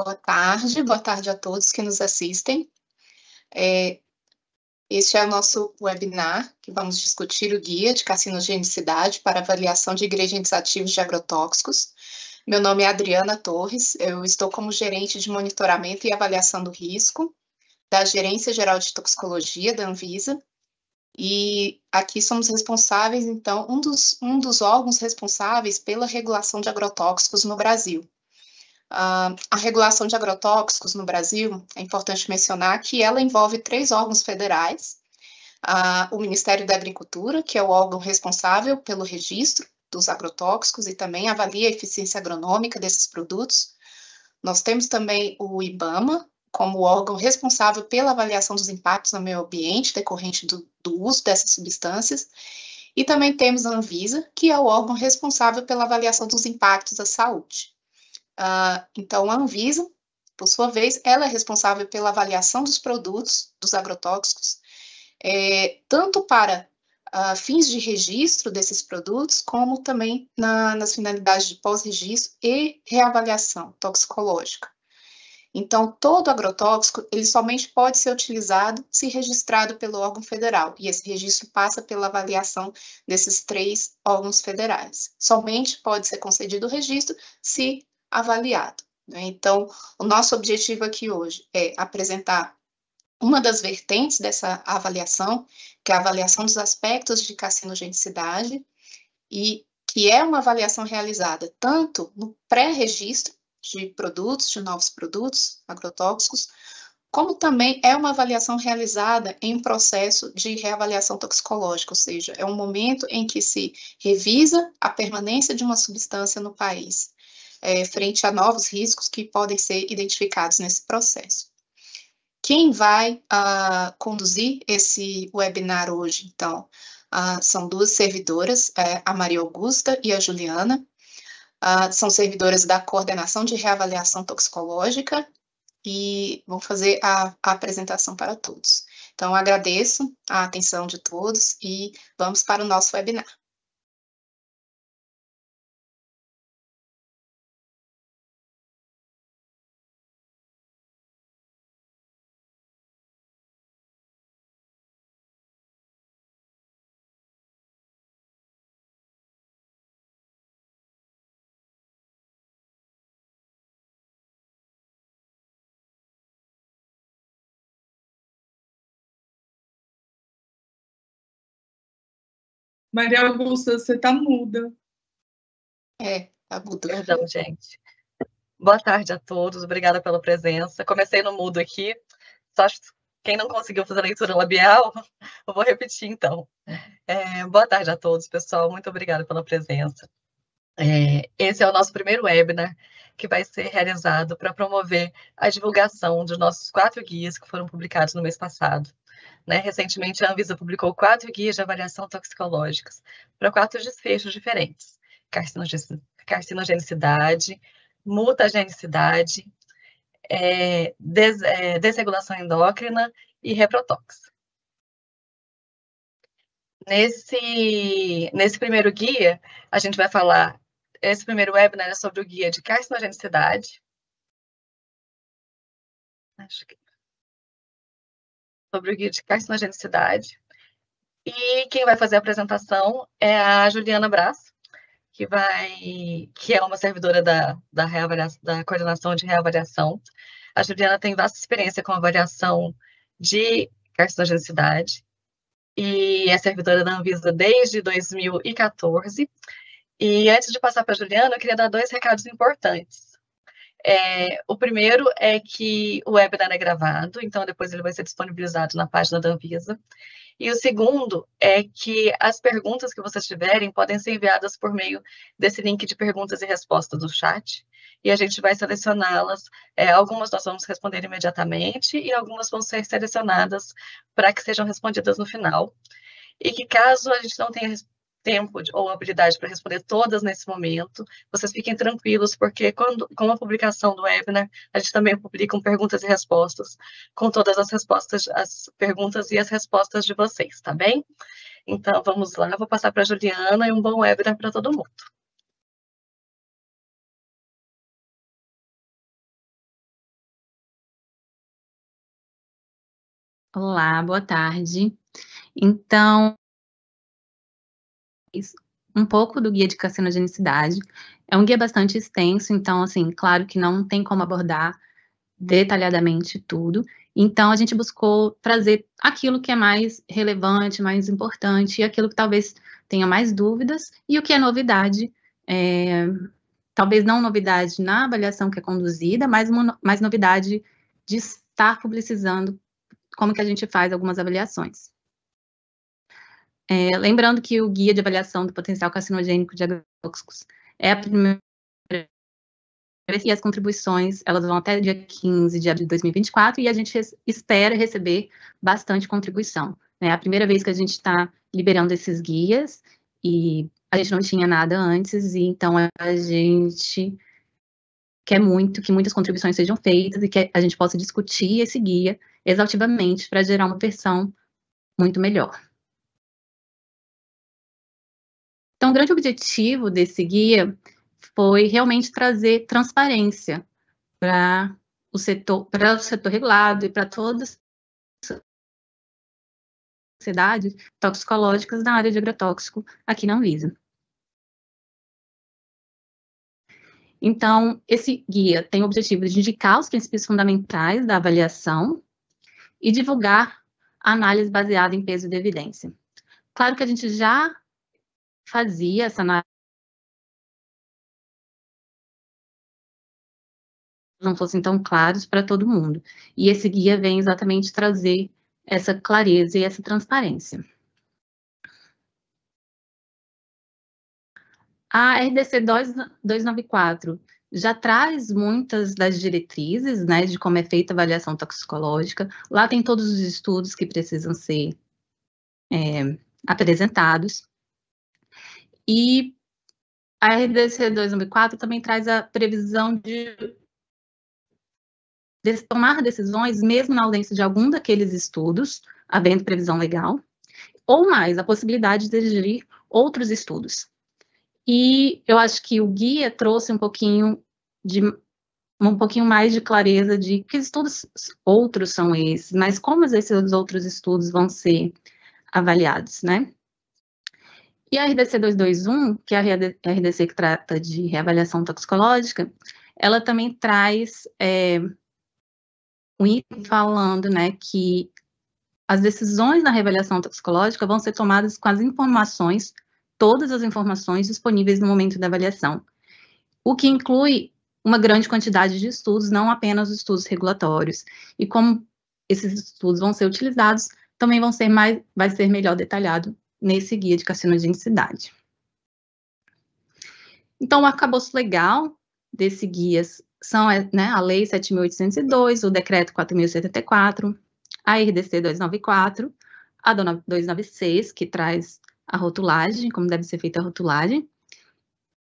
Boa tarde, boa tarde a todos que nos assistem. É, este é o nosso webinar que vamos discutir o guia de carcinogenicidade para avaliação de ingredientes ativos de agrotóxicos. Meu nome é Adriana Torres, eu estou como gerente de monitoramento e avaliação do risco da Gerência Geral de Toxicologia da Anvisa. E aqui somos responsáveis, então, um dos, um dos órgãos responsáveis pela regulação de agrotóxicos no Brasil. Uh, a regulação de agrotóxicos no Brasil, é importante mencionar que ela envolve três órgãos federais: uh, o Ministério da Agricultura, que é o órgão responsável pelo registro dos agrotóxicos e também avalia a eficiência agronômica desses produtos. Nós temos também o IBAMA, como órgão responsável pela avaliação dos impactos no meio ambiente decorrente do, do uso dessas substâncias. E também temos a Anvisa, que é o órgão responsável pela avaliação dos impactos à saúde. Ah, então, a Anvisa, por sua vez, ela é responsável pela avaliação dos produtos dos agrotóxicos, é, tanto para uh, fins de registro desses produtos, como também na, nas finalidades de pós-registro e reavaliação toxicológica. Então, todo agrotóxico, ele somente pode ser utilizado se registrado pelo órgão federal, e esse registro passa pela avaliação desses três órgãos federais. Somente pode ser concedido o registro se avaliado. Né? Então, o nosso objetivo aqui hoje é apresentar uma das vertentes dessa avaliação, que é a avaliação dos aspectos de carcinogenicidade, e que é uma avaliação realizada tanto no pré-registro de produtos, de novos produtos agrotóxicos, como também é uma avaliação realizada em processo de reavaliação toxicológica, ou seja, é um momento em que se revisa a permanência de uma substância no país é, frente a novos riscos que podem ser identificados nesse processo. Quem vai uh, conduzir esse webinar hoje, então, uh, são duas servidoras, é, a Maria Augusta e a Juliana. Ah, são servidoras da Coordenação de Reavaliação Toxicológica e vão fazer a, a apresentação para todos. Então, agradeço a atenção de todos e vamos para o nosso webinar. Maria Augusta, você tá muda. É, tá muda. Perdão, gente. Boa tarde a todos, obrigada pela presença. Comecei no mudo aqui, só quem não conseguiu fazer a leitura labial, eu vou repetir então. É, boa tarde a todos, pessoal, muito obrigada pela presença. É, esse é o nosso primeiro webinar que vai ser realizado para promover a divulgação dos nossos quatro guias que foram publicados no mês passado. Né? Recentemente, a Anvisa publicou quatro guias de avaliação toxicológicas para quatro desfechos diferentes: carcinogenicidade, mutagenicidade, é, des, é, desregulação endócrina e reprotox. Nesse, nesse primeiro guia, a gente vai falar. Esse primeiro webinar é sobre o guia de carcinogenicidade. Acho que sobre o guia de carcinogenicidade. E quem vai fazer a apresentação é a Juliana Brás, que vai, que é uma servidora da, da, da coordenação de reavaliação. A Juliana tem vasta experiência com avaliação de carcinogenicidade e é servidora da Anvisa desde 2014. E antes de passar para a Juliana, eu queria dar dois recados importantes. É, o primeiro é que o webinar é gravado, então depois ele vai ser disponibilizado na página da Anvisa. E o segundo é que as perguntas que vocês tiverem podem ser enviadas por meio desse link de perguntas e respostas do chat. E a gente vai selecioná-las. É, algumas nós vamos responder imediatamente e algumas vão ser selecionadas para que sejam respondidas no final. E que caso a gente não tenha tempo ou habilidade para responder todas nesse momento. Vocês fiquem tranquilos, porque quando, com a publicação do webinar, a gente também publica um perguntas e respostas, com todas as respostas, as perguntas e as respostas de vocês, tá bem? Então, vamos lá, vou passar para a Juliana e um bom webinar para todo mundo. Olá, boa tarde. Então, um pouco do guia de carcinogenicidade. É um guia bastante extenso, então, assim, claro que não tem como abordar detalhadamente tudo. Então, a gente buscou trazer aquilo que é mais relevante, mais importante, e aquilo que talvez tenha mais dúvidas, e o que é novidade, é, talvez não novidade na avaliação que é conduzida, mas uma, mais novidade de estar publicizando como que a gente faz algumas avaliações. É, lembrando que o Guia de Avaliação do Potencial Carcinogênico de Agrotóxicos é a primeira e as contribuições elas vão até dia 15 de abril de 2024 e a gente espera receber bastante contribuição. Né? É a primeira vez que a gente está liberando esses guias e a gente não tinha nada antes, e então a gente quer muito que muitas contribuições sejam feitas e que a gente possa discutir esse guia exaltivamente para gerar uma versão muito melhor. Então, o grande objetivo desse guia foi realmente trazer transparência para o setor, para o setor regulado e para todas as sociedades toxicológicas na área de agrotóxico aqui na Anvisa. Então, esse guia tem o objetivo de indicar os princípios fundamentais da avaliação e divulgar análise baseada em peso de evidência. Claro que a gente já fazia essa análise. não fossem tão claros para todo mundo. E esse guia vem exatamente trazer essa clareza e essa transparência. A RDC 294 já traz muitas das diretrizes, né, de como é feita a avaliação toxicológica. Lá tem todos os estudos que precisam ser é, apresentados. E a RDC 2004 também traz a previsão de, de tomar decisões mesmo na ausência de algum daqueles estudos, havendo previsão legal, ou mais, a possibilidade de dirigir outros estudos. E eu acho que o guia trouxe um pouquinho de um pouquinho mais de clareza de que estudos outros são esses, mas como esses outros estudos vão ser avaliados, né? E a RDC 221, que é a RDC que trata de reavaliação toxicológica, ela também traz é, um item falando né, que as decisões na reavaliação toxicológica vão ser tomadas com as informações, todas as informações disponíveis no momento da avaliação, o que inclui uma grande quantidade de estudos, não apenas estudos regulatórios. E como esses estudos vão ser utilizados, também vão ser mais, vai ser melhor detalhado nesse guia de carcinogenicidade. Então, o arcabouço legal desse guia são é, né, a Lei 7.802, o Decreto 4.074, a RDC 294, a 296, que traz a rotulagem, como deve ser feita a rotulagem,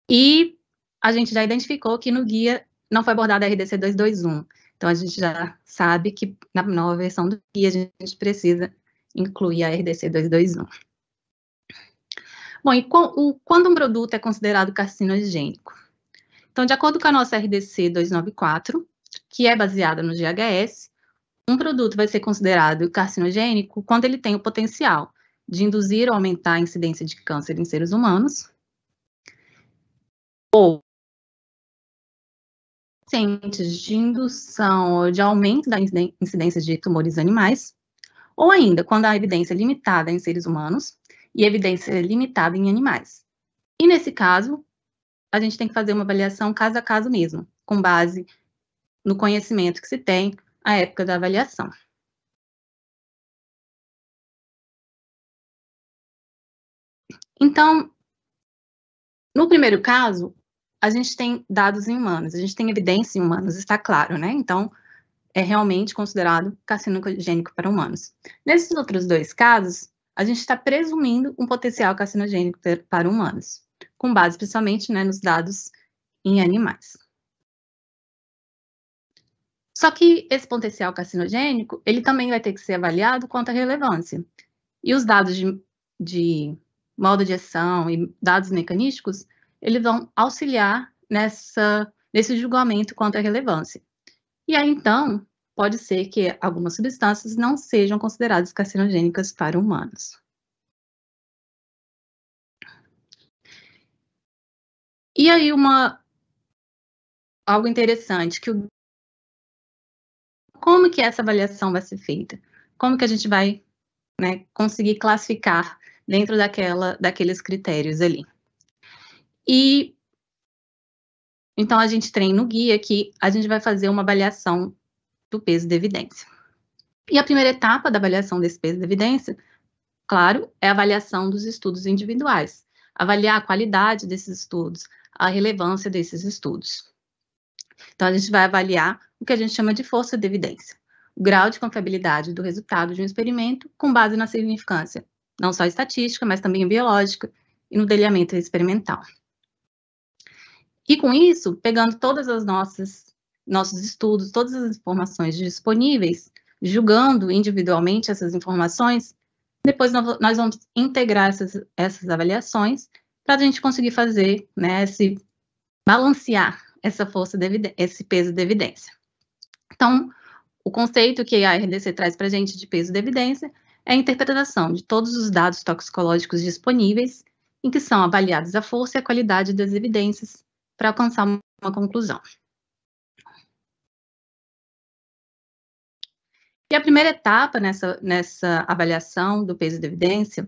e a gente já identificou que no guia não foi abordada a RDC 221, então a gente já sabe que na nova versão do guia a gente precisa incluir a RDC 221. Bom, e o, quando um produto é considerado carcinogênico? Então, de acordo com a nossa RDC 294, que é baseada no GHS, um produto vai ser considerado carcinogênico quando ele tem o potencial de induzir ou aumentar a incidência de câncer em seres humanos, ou pacientes de indução ou de aumento da incidência de tumores animais, ou ainda quando há evidência é limitada em seres humanos, e evidência limitada em animais. E nesse caso, a gente tem que fazer uma avaliação caso a caso mesmo, com base no conhecimento que se tem à época da avaliação. Então, no primeiro caso, a gente tem dados em humanos, a gente tem evidência em humanos, está claro, né? Então, é realmente considerado carcinogênico para humanos. Nesses outros dois casos, a gente está presumindo um potencial carcinogênico para humanos, com base principalmente né, nos dados em animais. Só que esse potencial carcinogênico, ele também vai ter que ser avaliado quanto à relevância. E os dados de, de modo de ação e dados mecanísticos, eles vão auxiliar nessa, nesse julgamento quanto à relevância. E aí, então, pode ser que algumas substâncias não sejam consideradas carcinogênicas para humanos. E aí uma algo interessante que o... como que essa avaliação vai ser feita? Como que a gente vai né, conseguir classificar dentro daquela daqueles critérios ali? E então a gente treina no guia que a gente vai fazer uma avaliação do peso da evidência. E a primeira etapa da avaliação desse peso da evidência, claro, é a avaliação dos estudos individuais, avaliar a qualidade desses estudos, a relevância desses estudos. Então, a gente vai avaliar o que a gente chama de força de evidência, o grau de confiabilidade do resultado de um experimento com base na significância, não só estatística, mas também biológica e no delineamento experimental. E com isso, pegando todas as nossas nossos estudos, todas as informações disponíveis, julgando individualmente essas informações. Depois nós vamos integrar essas, essas avaliações para a gente conseguir fazer, né, esse, balancear essa força, de, esse peso de evidência. Então, o conceito que a RDC traz para a gente de peso de evidência é a interpretação de todos os dados toxicológicos disponíveis em que são avaliados a força e a qualidade das evidências para alcançar uma conclusão. E a primeira etapa nessa, nessa avaliação do peso da evidência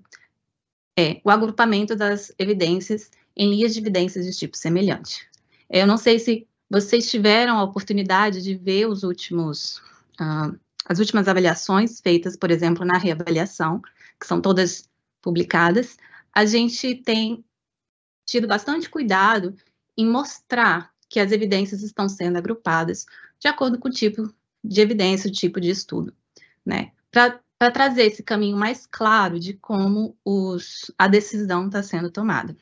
é o agrupamento das evidências em linhas de evidências de tipo semelhante. Eu não sei se vocês tiveram a oportunidade de ver os últimos, uh, as últimas avaliações feitas, por exemplo, na reavaliação, que são todas publicadas. A gente tem tido bastante cuidado em mostrar que as evidências estão sendo agrupadas de acordo com o tipo de evidência, o tipo de estudo, né? Para trazer esse caminho mais claro de como os, a decisão está sendo tomada.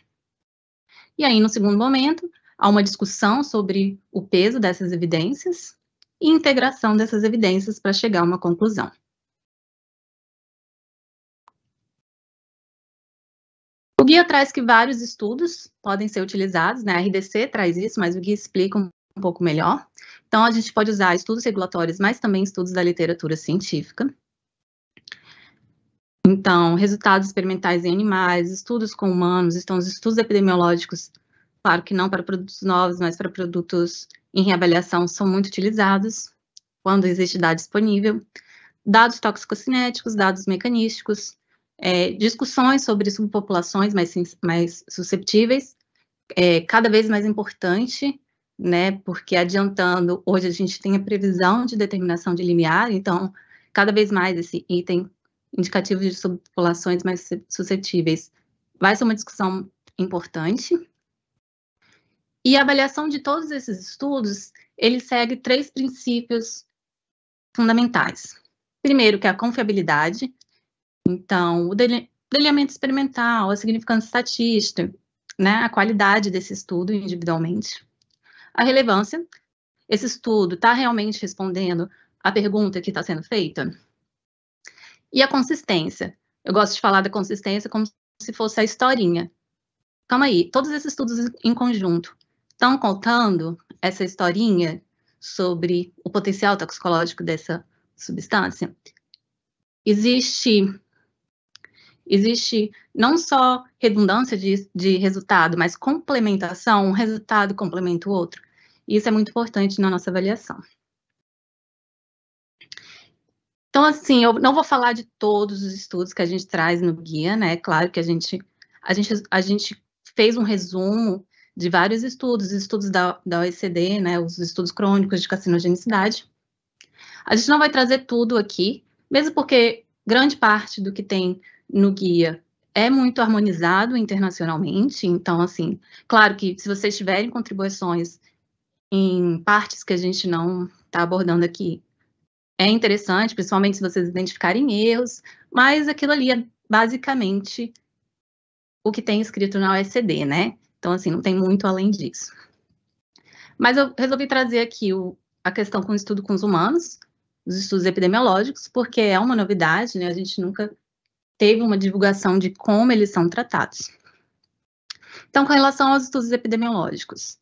E aí, no segundo momento, há uma discussão sobre o peso dessas evidências e integração dessas evidências para chegar a uma conclusão. O guia traz que vários estudos podem ser utilizados, né? A RDC traz isso, mas o guia explica um pouco melhor. Então, a gente pode usar estudos regulatórios, mas também estudos da literatura científica. Então, resultados experimentais em animais, estudos com humanos, então, os estudos epidemiológicos, claro que não para produtos novos, mas para produtos em reavaliação, são muito utilizados quando existe dado disponível. Dados toxicocinéticos, dados mecanísticos, é, discussões sobre subpopulações mais, mais susceptíveis, é, cada vez mais importante né? Porque adiantando, hoje a gente tem a previsão de determinação de limiar, então cada vez mais esse item indicativo de subpopulações mais suscetíveis vai ser uma discussão importante. E a avaliação de todos esses estudos, ele segue três princípios fundamentais. Primeiro, que é a confiabilidade, então o delineamento experimental, a significância estatística, né, a qualidade desse estudo individualmente a relevância. Esse estudo está realmente respondendo à pergunta que está sendo feita? E a consistência. Eu gosto de falar da consistência como se fosse a historinha. Calma aí, todos esses estudos em conjunto estão contando essa historinha sobre o potencial toxicológico dessa substância? Existe existe não só redundância de, de resultado, mas complementação, um resultado complementa o outro. E isso é muito importante na nossa avaliação. Então, assim, eu não vou falar de todos os estudos que a gente traz no guia, né? Claro que a gente, a gente, a gente fez um resumo de vários estudos, estudos da, da OECD, né? Os estudos crônicos de carcinogenicidade. A gente não vai trazer tudo aqui, mesmo porque grande parte do que tem no guia é muito harmonizado internacionalmente, então, assim, claro que se vocês tiverem contribuições em partes que a gente não está abordando aqui, é interessante, principalmente se vocês identificarem erros, mas aquilo ali é basicamente o que tem escrito na OECD, né? Então, assim, não tem muito além disso. Mas eu resolvi trazer aqui o, a questão com o estudo com os humanos, os estudos epidemiológicos, porque é uma novidade, né? A gente nunca teve uma divulgação de como eles são tratados. Então, com relação aos estudos epidemiológicos,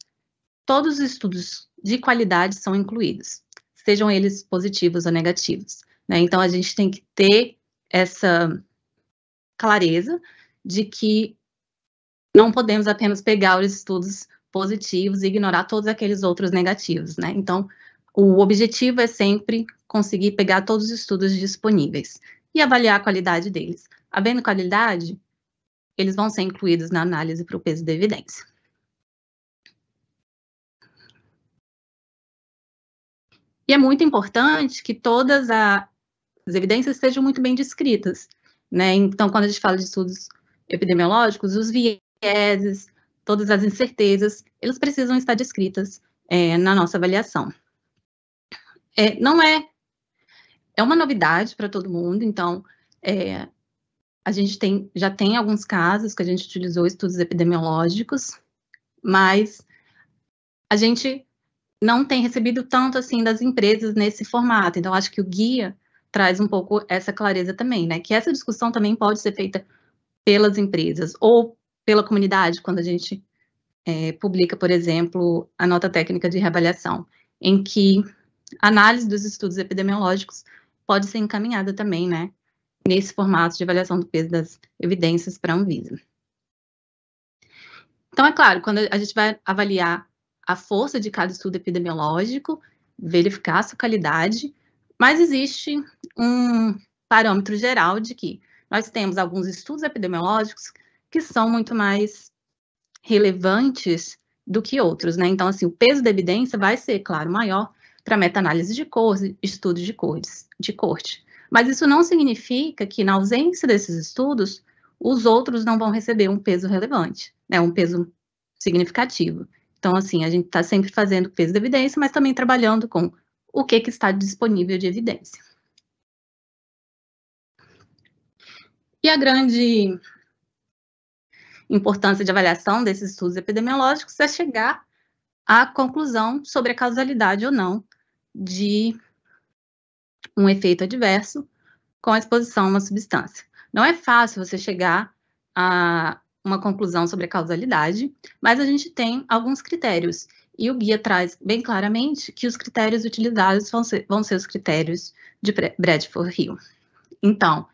todos os estudos de qualidade são incluídos, sejam eles positivos ou negativos. Né? Então, a gente tem que ter essa clareza de que não podemos apenas pegar os estudos positivos e ignorar todos aqueles outros negativos, né? Então, o objetivo é sempre conseguir pegar todos os estudos disponíveis e avaliar a qualidade deles. Havendo qualidade, eles vão ser incluídos na análise para o peso da evidência. E é muito importante que todas a, as evidências sejam muito bem descritas. Né? Então, quando a gente fala de estudos epidemiológicos, os vieses, todas as incertezas, eles precisam estar descritas é, na nossa avaliação. É, não é é uma novidade para todo mundo, então é, a gente tem, já tem alguns casos que a gente utilizou estudos epidemiológicos, mas a gente não tem recebido tanto assim das empresas nesse formato. Então, acho que o guia traz um pouco essa clareza também, né? Que essa discussão também pode ser feita pelas empresas ou pela comunidade, quando a gente é, publica, por exemplo, a nota técnica de reavaliação, em que análise dos estudos epidemiológicos pode ser encaminhada também, né, nesse formato de avaliação do peso das evidências para a Anvisa. Então, é claro, quando a gente vai avaliar a força de cada estudo epidemiológico, verificar a sua qualidade, mas existe um parâmetro geral de que nós temos alguns estudos epidemiológicos que são muito mais relevantes do que outros, né? Então, assim, o peso da evidência vai ser, claro, maior para meta-análise de cores, estudos de cores de corte. Mas isso não significa que, na ausência desses estudos, os outros não vão receber um peso relevante, né, um peso significativo. Então, assim, a gente está sempre fazendo peso da evidência, mas também trabalhando com o que, que está disponível de evidência. E a grande importância de avaliação desses estudos epidemiológicos é chegar à conclusão sobre a causalidade ou não de um efeito adverso com a exposição a uma substância. Não é fácil você chegar a uma conclusão sobre a causalidade, mas a gente tem alguns critérios. E o guia traz bem claramente que os critérios utilizados vão ser, vão ser os critérios de Bradford Hill. Então,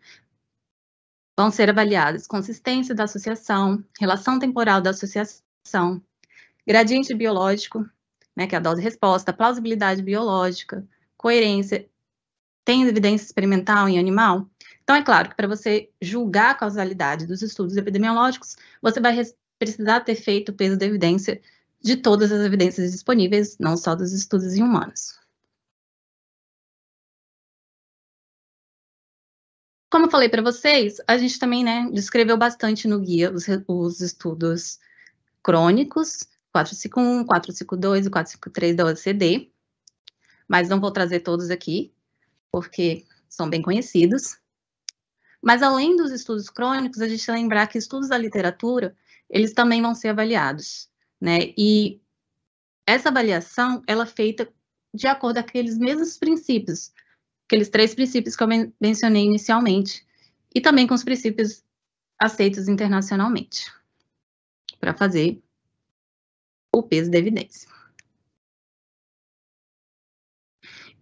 vão ser avaliadas consistência da associação, relação temporal da associação, gradiente biológico, né, que é a dose-resposta, plausibilidade biológica, coerência tem evidência experimental em animal? Então, é claro que para você julgar a causalidade dos estudos epidemiológicos, você vai precisar ter feito o peso da evidência de todas as evidências disponíveis, não só dos estudos em humanos. Como eu falei para vocês, a gente também né, descreveu bastante no guia os, os estudos crônicos, 451, 452 e 453 da OECD, mas não vou trazer todos aqui, porque são bem conhecidos. Mas além dos estudos crônicos, a gente tem que lembrar que estudos da literatura, eles também vão ser avaliados, né? E essa avaliação, ela é feita de acordo com aqueles mesmos princípios, aqueles três princípios que eu mencionei inicialmente, e também com os princípios aceitos internacionalmente, para fazer o peso da evidência.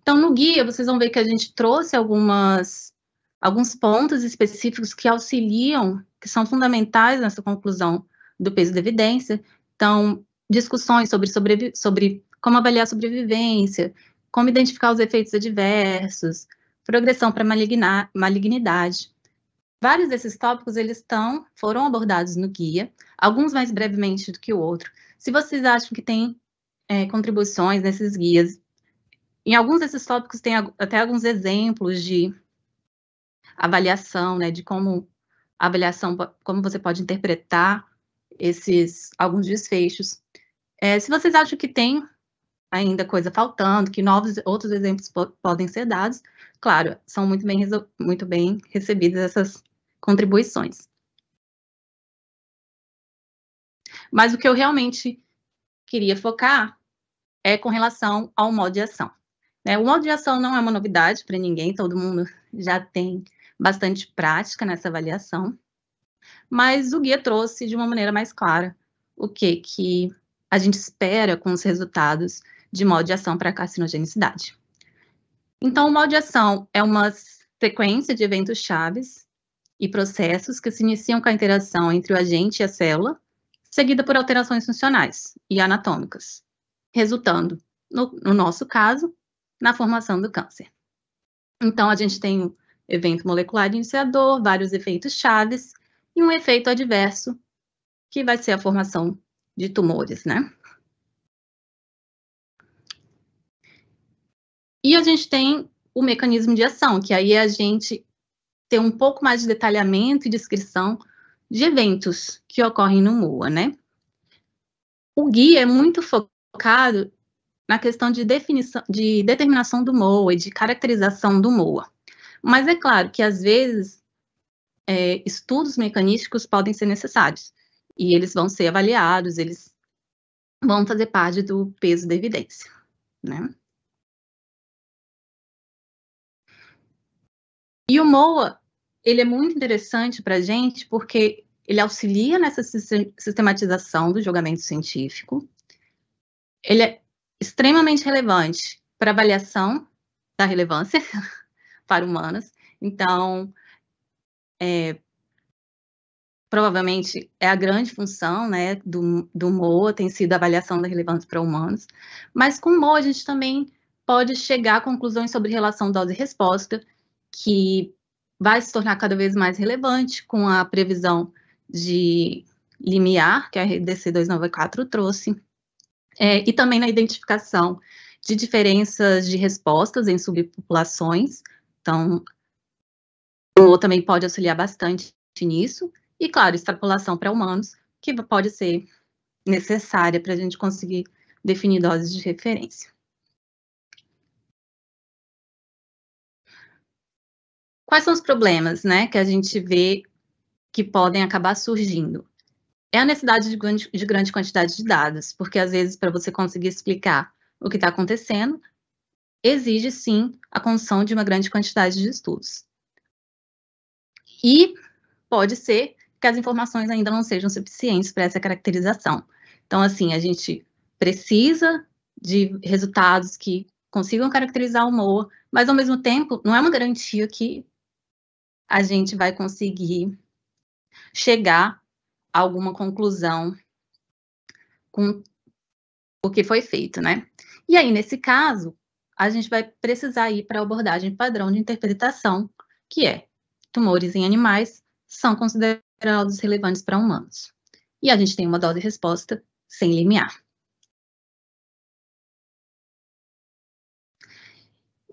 Então, no guia, vocês vão ver que a gente trouxe algumas, alguns pontos específicos que auxiliam, que são fundamentais nessa conclusão do peso da evidência. Então, discussões sobre, sobre, sobre como avaliar a sobrevivência, como identificar os efeitos adversos, progressão para malignidade. Vários desses tópicos eles estão, foram abordados no guia, alguns mais brevemente do que o outro. Se vocês acham que tem é, contribuições nesses guias em alguns desses tópicos tem até alguns exemplos de avaliação, né, de como avaliação, como você pode interpretar esses alguns desfechos. É, se vocês acham que tem ainda coisa faltando, que novos outros exemplos po podem ser dados, claro, são muito bem, muito bem recebidas essas contribuições. Mas o que eu realmente queria focar é com relação ao modo de ação. Né? O modo de ação não é uma novidade para ninguém, todo mundo já tem bastante prática nessa avaliação, mas o guia trouxe de uma maneira mais clara o que, que a gente espera com os resultados de modo de ação para a carcinogenicidade. Então, o modo de ação é uma sequência de eventos chaves e processos que se iniciam com a interação entre o agente e a célula, seguida por alterações funcionais e anatômicas, resultando, no, no nosso caso, na formação do câncer. Então, a gente tem um evento molecular iniciador, vários efeitos chaves e um efeito adverso, que vai ser a formação de tumores, né? E a gente tem o mecanismo de ação, que aí é a gente ter um pouco mais de detalhamento e descrição de eventos que ocorrem no MUA, né? O guia é muito focado na questão de, definição, de determinação do MOA, de caracterização do MOA. Mas é claro que, às vezes, é, estudos mecanísticos podem ser necessários, e eles vão ser avaliados, eles vão fazer parte do peso da evidência. Né? E o MOA, ele é muito interessante para a gente porque ele auxilia nessa sistematização do julgamento científico. Ele é extremamente relevante para avaliação da relevância para humanos. Então, é, provavelmente é a grande função né, do, do MOA, tem sido a avaliação da relevância para humanos, mas com o MOA a gente também pode chegar a conclusões sobre relação dose-resposta, que vai se tornar cada vez mais relevante com a previsão de limiar que a RDC 294 trouxe, é, e também na identificação de diferenças de respostas em subpopulações. Então, o Luo também pode auxiliar bastante nisso. E, claro, extrapolação para humanos, que pode ser necessária para a gente conseguir definir doses de referência. Quais são os problemas né, que a gente vê que podem acabar surgindo? é a necessidade de grande, de grande quantidade de dados, porque às vezes para você conseguir explicar o que está acontecendo, exige sim a condução de uma grande quantidade de estudos. E pode ser que as informações ainda não sejam suficientes para essa caracterização. Então, assim, a gente precisa de resultados que consigam caracterizar o MOA, mas ao mesmo tempo não é uma garantia que a gente vai conseguir chegar alguma conclusão com o que foi feito, né? E aí, nesse caso, a gente vai precisar ir para a abordagem padrão de interpretação, que é tumores em animais são considerados relevantes para humanos. E a gente tem uma dose resposta sem limiar.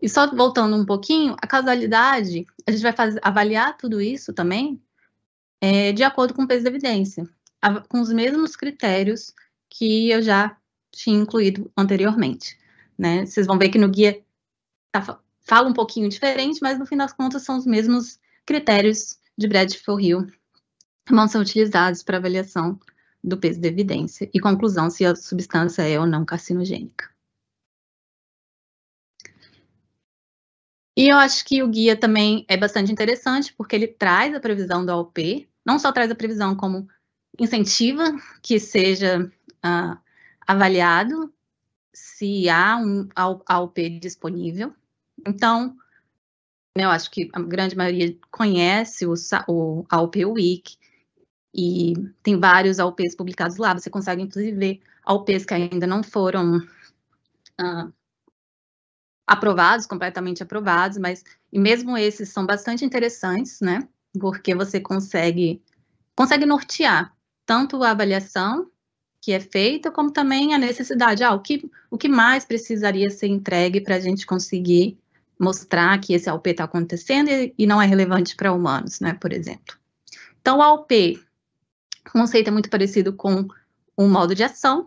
E só voltando um pouquinho, a causalidade, a gente vai fazer, avaliar tudo isso também é, de acordo com o peso da evidência, com os mesmos critérios que eu já tinha incluído anteriormente. Né? Vocês vão ver que no guia tá, fala um pouquinho diferente, mas no fim das contas são os mesmos critérios de Bradford Hill que vão ser utilizados para avaliação do peso da evidência e conclusão se a substância é ou não carcinogênica. E eu acho que o guia também é bastante interessante, porque ele traz a previsão do AOP, não só traz a previsão, como incentiva que seja uh, avaliado se há um AOP disponível. Então, eu acho que a grande maioria conhece o, o AOP Week e tem vários AOPs publicados lá. Você consegue, inclusive, ver AOPs que ainda não foram uh, aprovados, completamente aprovados, mas e mesmo esses são bastante interessantes, né? porque você consegue, consegue nortear tanto a avaliação que é feita, como também a necessidade. Ah, o que, o que mais precisaria ser entregue para a gente conseguir mostrar que esse AOP está acontecendo e, e, não é relevante para humanos, né, por exemplo. Então, o AOP, o conceito é muito parecido com um modo de ação,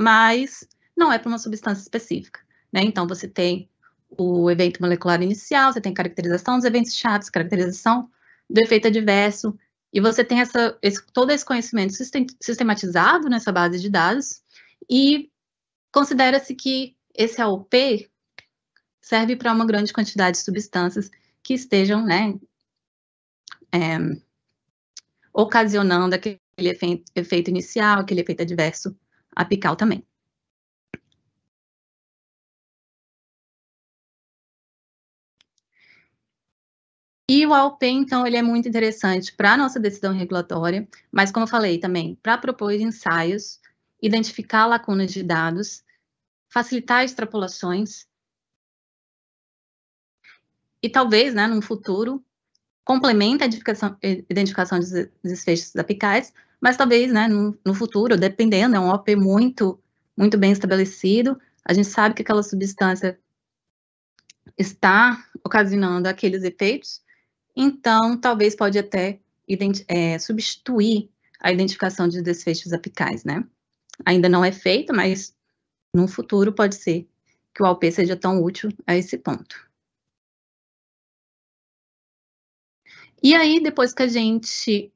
mas não é para uma substância específica. Né? Então, você tem o evento molecular inicial, você tem caracterização dos eventos chaves, caracterização do efeito adverso, e você tem essa, esse, todo esse conhecimento sistematizado nessa base de dados, e considera-se que esse AOP serve para uma grande quantidade de substâncias que estejam, né, é, ocasionando aquele efeito, efeito inicial, aquele efeito adverso apical também. E o AOP, então, ele é muito interessante para a nossa decisão regulatória, mas, como eu falei também, para propor ensaios, identificar lacunas de dados, facilitar extrapolações e talvez, né, num futuro, complementa a identificação, dos de desfechos apicais, mas talvez, né, no, no, futuro, dependendo, é um OP muito, muito bem estabelecido, a gente sabe que aquela substância está ocasionando aqueles efeitos, então, talvez pode até é, substituir a identificação de desfechos apicais, né? Ainda não é feito, mas no futuro pode ser que o ALP seja tão útil a esse ponto. E aí, depois que a gente.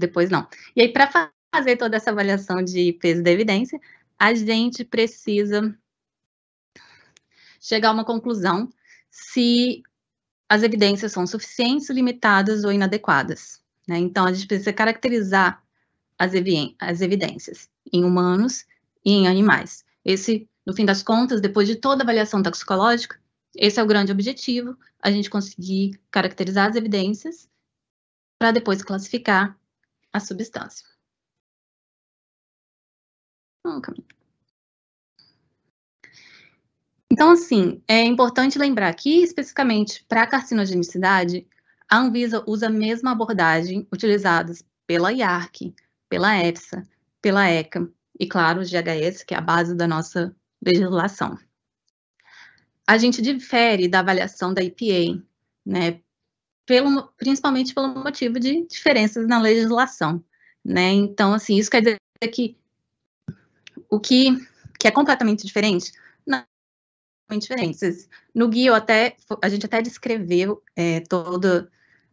Depois não. E aí, para fazer toda essa avaliação de peso da evidência, a gente precisa chegar a uma conclusão se as evidências são suficientes, limitadas ou inadequadas. Né? Então, a gente precisa caracterizar as, as evidências em humanos e em animais. Esse, no fim das contas, depois de toda a avaliação toxicológica, esse é o grande objetivo, a gente conseguir caracterizar as evidências para depois classificar a substância. Então, assim, é importante lembrar que, especificamente para carcinogenicidade, a Anvisa usa a mesma abordagem utilizadas pela IARC, pela EFSA, pela ECA e, claro, o GHS, que é a base da nossa legislação. A gente difere da avaliação da IPA, né, pelo, principalmente pelo motivo de diferenças na legislação. Né? Então, assim, isso quer dizer que o que, que é completamente diferente diferentes. No guia, até, a gente até descreveu é, todo,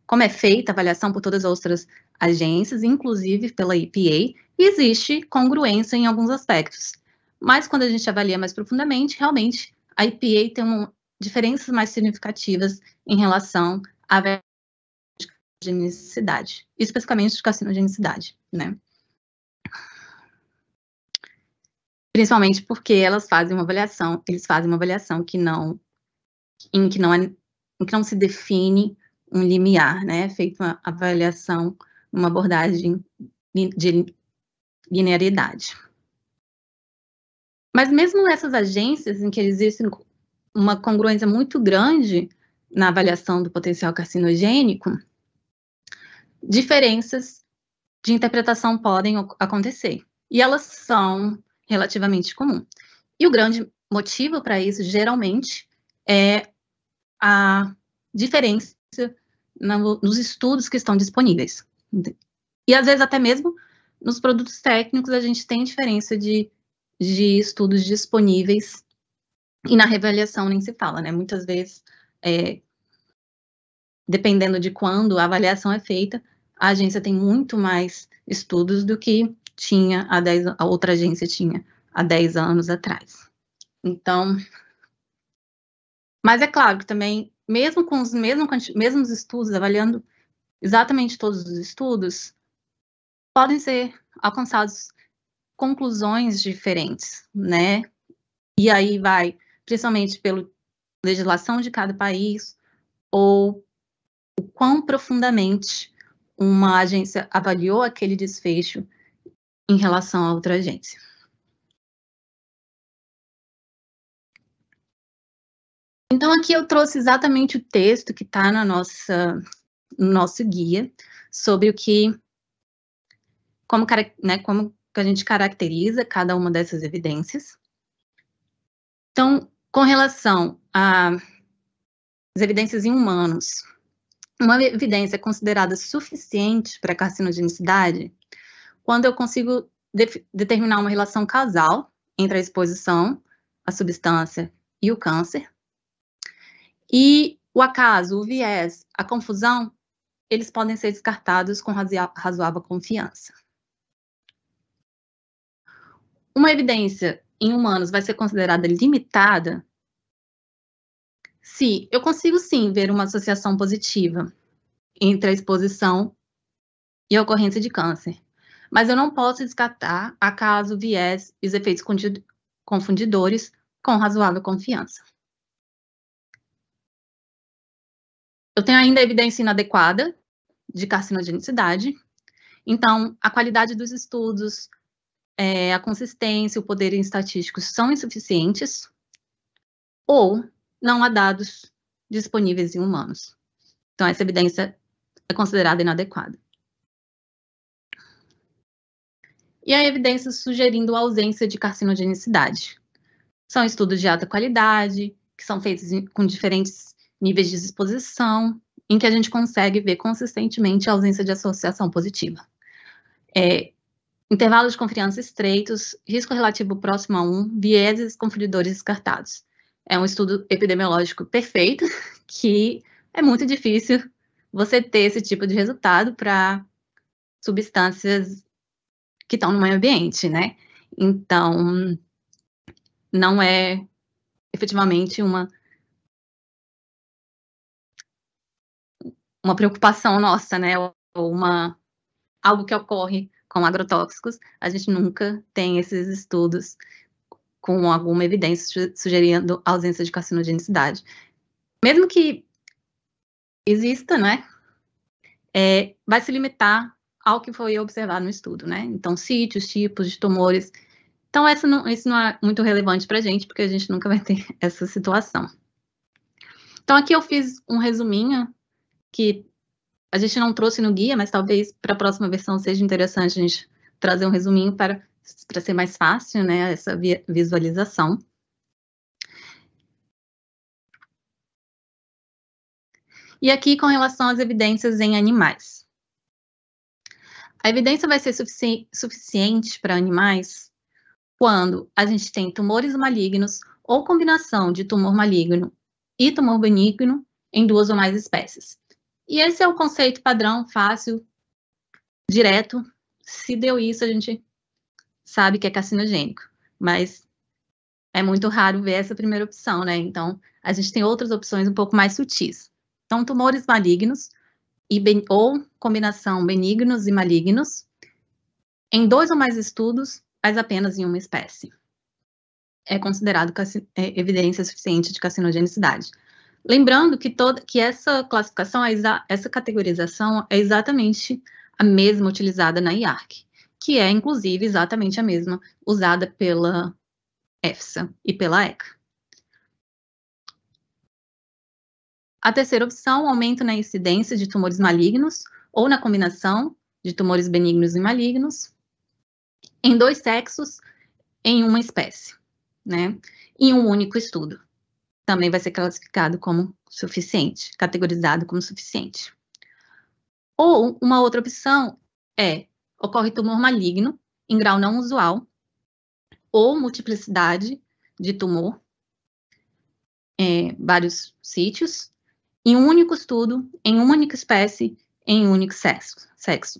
como é feita a avaliação por todas as outras agências, inclusive pela EPA, e existe congruência em alguns aspectos. Mas quando a gente avalia mais profundamente, realmente a EPA tem um, diferenças mais significativas em relação à genicidade, especificamente de carcinogenicidade, né? principalmente porque elas fazem uma avaliação, eles fazem uma avaliação que não em que não é, em que não se define um limiar, né? É feita uma avaliação, uma abordagem de linearidade. Mas mesmo essas agências em que existe uma congruência muito grande na avaliação do potencial carcinogênico, diferenças de interpretação podem acontecer. E elas são relativamente comum. E o grande motivo para isso, geralmente, é a diferença no, nos estudos que estão disponíveis. E às vezes até mesmo nos produtos técnicos a gente tem diferença de, de estudos disponíveis e na reavaliação nem se fala, né? Muitas vezes, é, dependendo de quando a avaliação é feita, a agência tem muito mais estudos do que tinha há 10 a outra agência tinha há 10 anos atrás. Então, mas é claro que também, mesmo com os mesmo, mesmos estudos, avaliando exatamente todos os estudos, podem ser alcançados conclusões diferentes, né? E aí vai, principalmente pela legislação de cada país, ou o quão profundamente uma agência avaliou aquele desfecho em relação a outra agência. Então, aqui eu trouxe exatamente o texto que está na nossa no nosso guia sobre o que como, né, como a gente caracteriza cada uma dessas evidências. Então, com relação às evidências em humanos, uma evidência considerada suficiente para carcinogenicidade quando eu consigo de determinar uma relação casal entre a exposição à substância e o câncer. E o acaso, o viés, a confusão, eles podem ser descartados com razoável confiança. Uma evidência em humanos vai ser considerada limitada se eu consigo sim ver uma associação positiva entre a exposição e a ocorrência de câncer mas eu não posso descartar acaso viés e os efeitos confundidores com razoável confiança. Eu tenho ainda evidência inadequada de carcinogenicidade, então a qualidade dos estudos, é, a consistência, o poder estatístico são insuficientes ou não há dados disponíveis em humanos. Então, essa evidência é considerada inadequada. e há evidências sugerindo a ausência de carcinogenicidade. São estudos de alta qualidade, que são feitos com diferentes níveis de exposição, em que a gente consegue ver consistentemente a ausência de associação positiva. É, intervalos de confiança estreitos, risco relativo próximo a 1, vieses conferidores descartados. É um estudo epidemiológico perfeito, que é muito difícil você ter esse tipo de resultado para substâncias que estão no meio ambiente, né? Então, não é efetivamente uma uma preocupação nossa, né? Ou uma algo que ocorre com agrotóxicos, a gente nunca tem esses estudos com alguma evidência sugerindo ausência de carcinogenicidade. Mesmo que exista, né? É, vai se limitar ao que foi observado no estudo, né? Então, sítios, tipos de tumores. Então, essa não, isso não é muito relevante para a gente, porque a gente nunca vai ter essa situação. Então, aqui eu fiz um resuminho que a gente não trouxe no guia, mas talvez para a próxima versão seja interessante a gente trazer um resuminho para, para ser mais fácil, né, essa visualização. E aqui com relação às evidências em animais. A evidência vai ser sufici suficiente para animais quando a gente tem tumores malignos ou combinação de tumor maligno e tumor benigno em duas ou mais espécies. E esse é o conceito padrão, fácil, direto. Se deu isso, a gente sabe que é carcinogênico, mas é muito raro ver essa primeira opção, né? Então, a gente tem outras opções um pouco mais sutis. Então, tumores malignos e ben, ou combinação benignos e malignos, em dois ou mais estudos, mas apenas em uma espécie. É considerado é, evidência suficiente de carcinogenicidade. Lembrando que, toda, que essa classificação, é essa categorização é exatamente a mesma utilizada na IARC, que é, inclusive, exatamente a mesma usada pela EFSA e pela ECA. A terceira opção, aumento na incidência de tumores malignos ou na combinação de tumores benignos e malignos em dois sexos em uma espécie, né? Em um único estudo. Também vai ser classificado como suficiente, categorizado como suficiente. Ou uma outra opção é ocorre tumor maligno em grau não usual ou multiplicidade de tumor, em é, vários sítios em um único estudo, em uma única espécie, em um único sexo.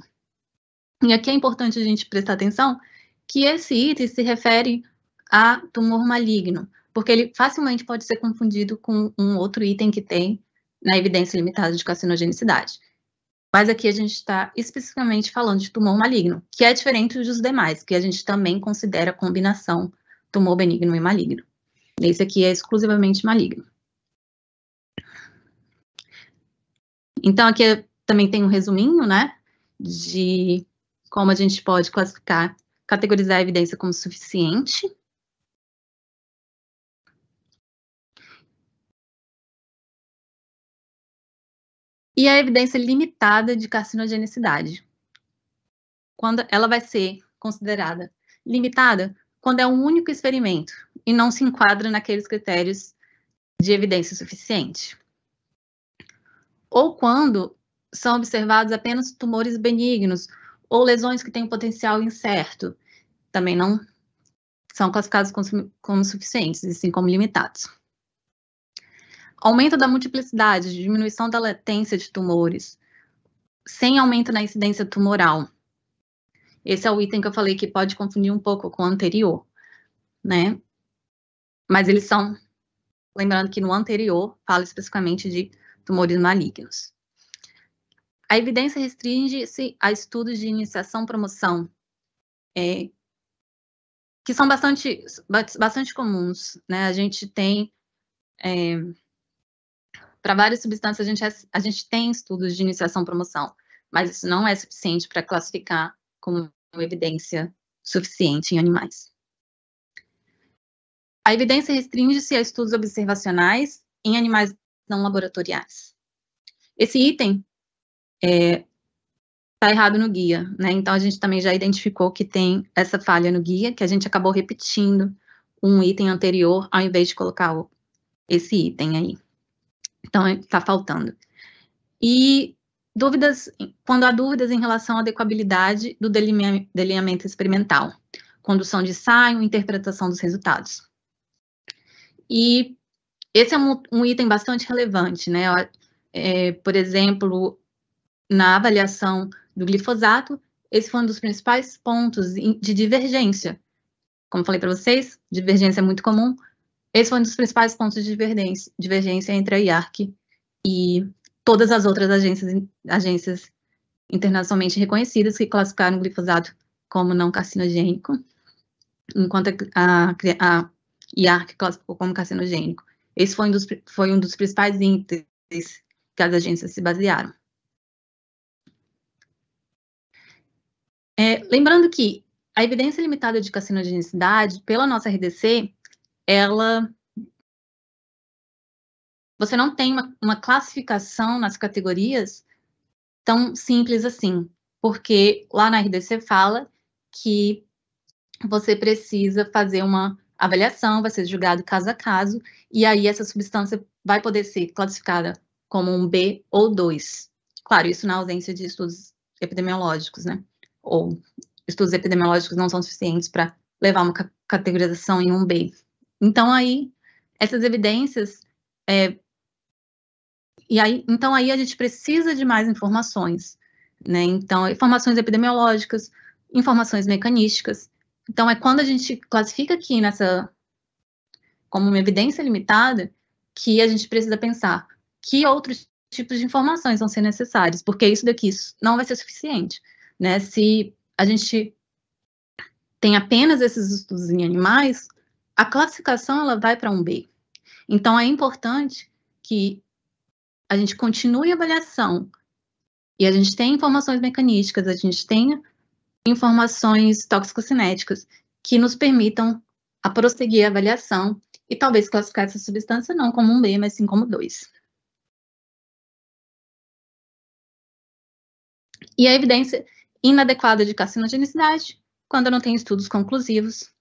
E aqui é importante a gente prestar atenção que esse item se refere a tumor maligno, porque ele facilmente pode ser confundido com um outro item que tem na evidência limitada de carcinogenicidade. Mas aqui a gente está especificamente falando de tumor maligno, que é diferente dos demais, que a gente também considera combinação tumor benigno e maligno. Esse aqui é exclusivamente maligno. Então, aqui também tem um resuminho, né, de como a gente pode classificar, categorizar a evidência como suficiente. E a evidência limitada de carcinogenicidade. Quando ela vai ser considerada limitada quando é um único experimento e não se enquadra naqueles critérios de evidência suficiente ou quando são observados apenas tumores benignos ou lesões que têm um potencial incerto, também não são classificados como, como suficientes, e sim como limitados. Aumento da multiplicidade, diminuição da latência de tumores, sem aumento na incidência tumoral. Esse é o item que eu falei que pode confundir um pouco com o anterior, né? Mas eles são, lembrando que no anterior fala especificamente de tumores malignos. A evidência restringe-se a estudos de iniciação promoção, é, que são bastante, bastante comuns. Né? A gente tem, é, para várias substâncias, a gente, a gente tem estudos de iniciação promoção, mas isso não é suficiente para classificar como evidência suficiente em animais. A evidência restringe-se a estudos observacionais em animais não laboratoriais. Esse item é, está errado no guia, né? Então a gente também já identificou que tem essa falha no guia, que a gente acabou repetindo um item anterior ao invés de colocar o, esse item aí. Então está é, faltando. E dúvidas, quando há dúvidas em relação à adequabilidade do delineamento experimental, condução de ensaio, interpretação dos resultados. E esse é um, um item bastante relevante, né? É, por exemplo, na avaliação do glifosato, esse foi um dos principais pontos de divergência. Como falei para vocês, divergência é muito comum. Esse foi um dos principais pontos de divergência, divergência entre a IARC e todas as outras agências, agências internacionalmente reconhecidas que classificaram o glifosato como não carcinogênico, enquanto a, a, a IARC classificou como carcinogênico. Esse foi um dos, foi um dos principais índices que as agências se basearam. É, lembrando que a evidência limitada de carcinogenicidade, pela nossa RDC, ela. Você não tem uma, uma classificação nas categorias tão simples assim, porque lá na RDC fala que você precisa fazer uma avaliação, vai ser julgado caso a caso, e aí essa substância vai poder ser classificada como um B ou 2. Claro, isso na ausência de estudos epidemiológicos, né? Ou estudos epidemiológicos não são suficientes para levar uma categorização em um B. Então aí essas evidências é, e aí então aí a gente precisa de mais informações, né? Então informações epidemiológicas, informações mecanísticas, então, é quando a gente classifica aqui nessa como uma evidência limitada que a gente precisa pensar que outros tipos de informações vão ser necessários, porque isso daqui não vai ser suficiente, né? Se a gente tem apenas esses estudos em animais, a classificação ela vai para um B. Então é importante que a gente continue a avaliação e a gente tenha informações mecanísticas, a gente tenha informações toxicocinéticas que nos permitam a prosseguir a avaliação e talvez classificar essa substância não como um B, mas sim como dois. E a evidência inadequada de carcinogenicidade quando não tem estudos conclusivos,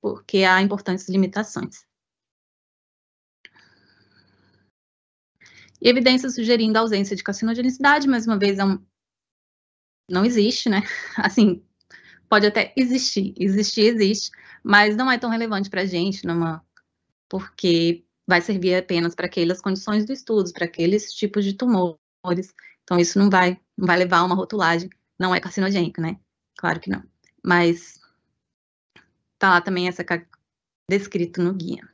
porque há importantes limitações. E evidência sugerindo a ausência de carcinogenicidade, mais uma vez, é um, não existe, né? Assim, pode até existir, existir existe, mas não é tão relevante para a gente, numa, porque vai servir apenas para aquelas condições do estudo, para aqueles tipos de tumores. Então isso não vai, não vai levar a uma rotulagem, não é carcinogênico, né? Claro que não. Mas tá lá também essa descrito no guia.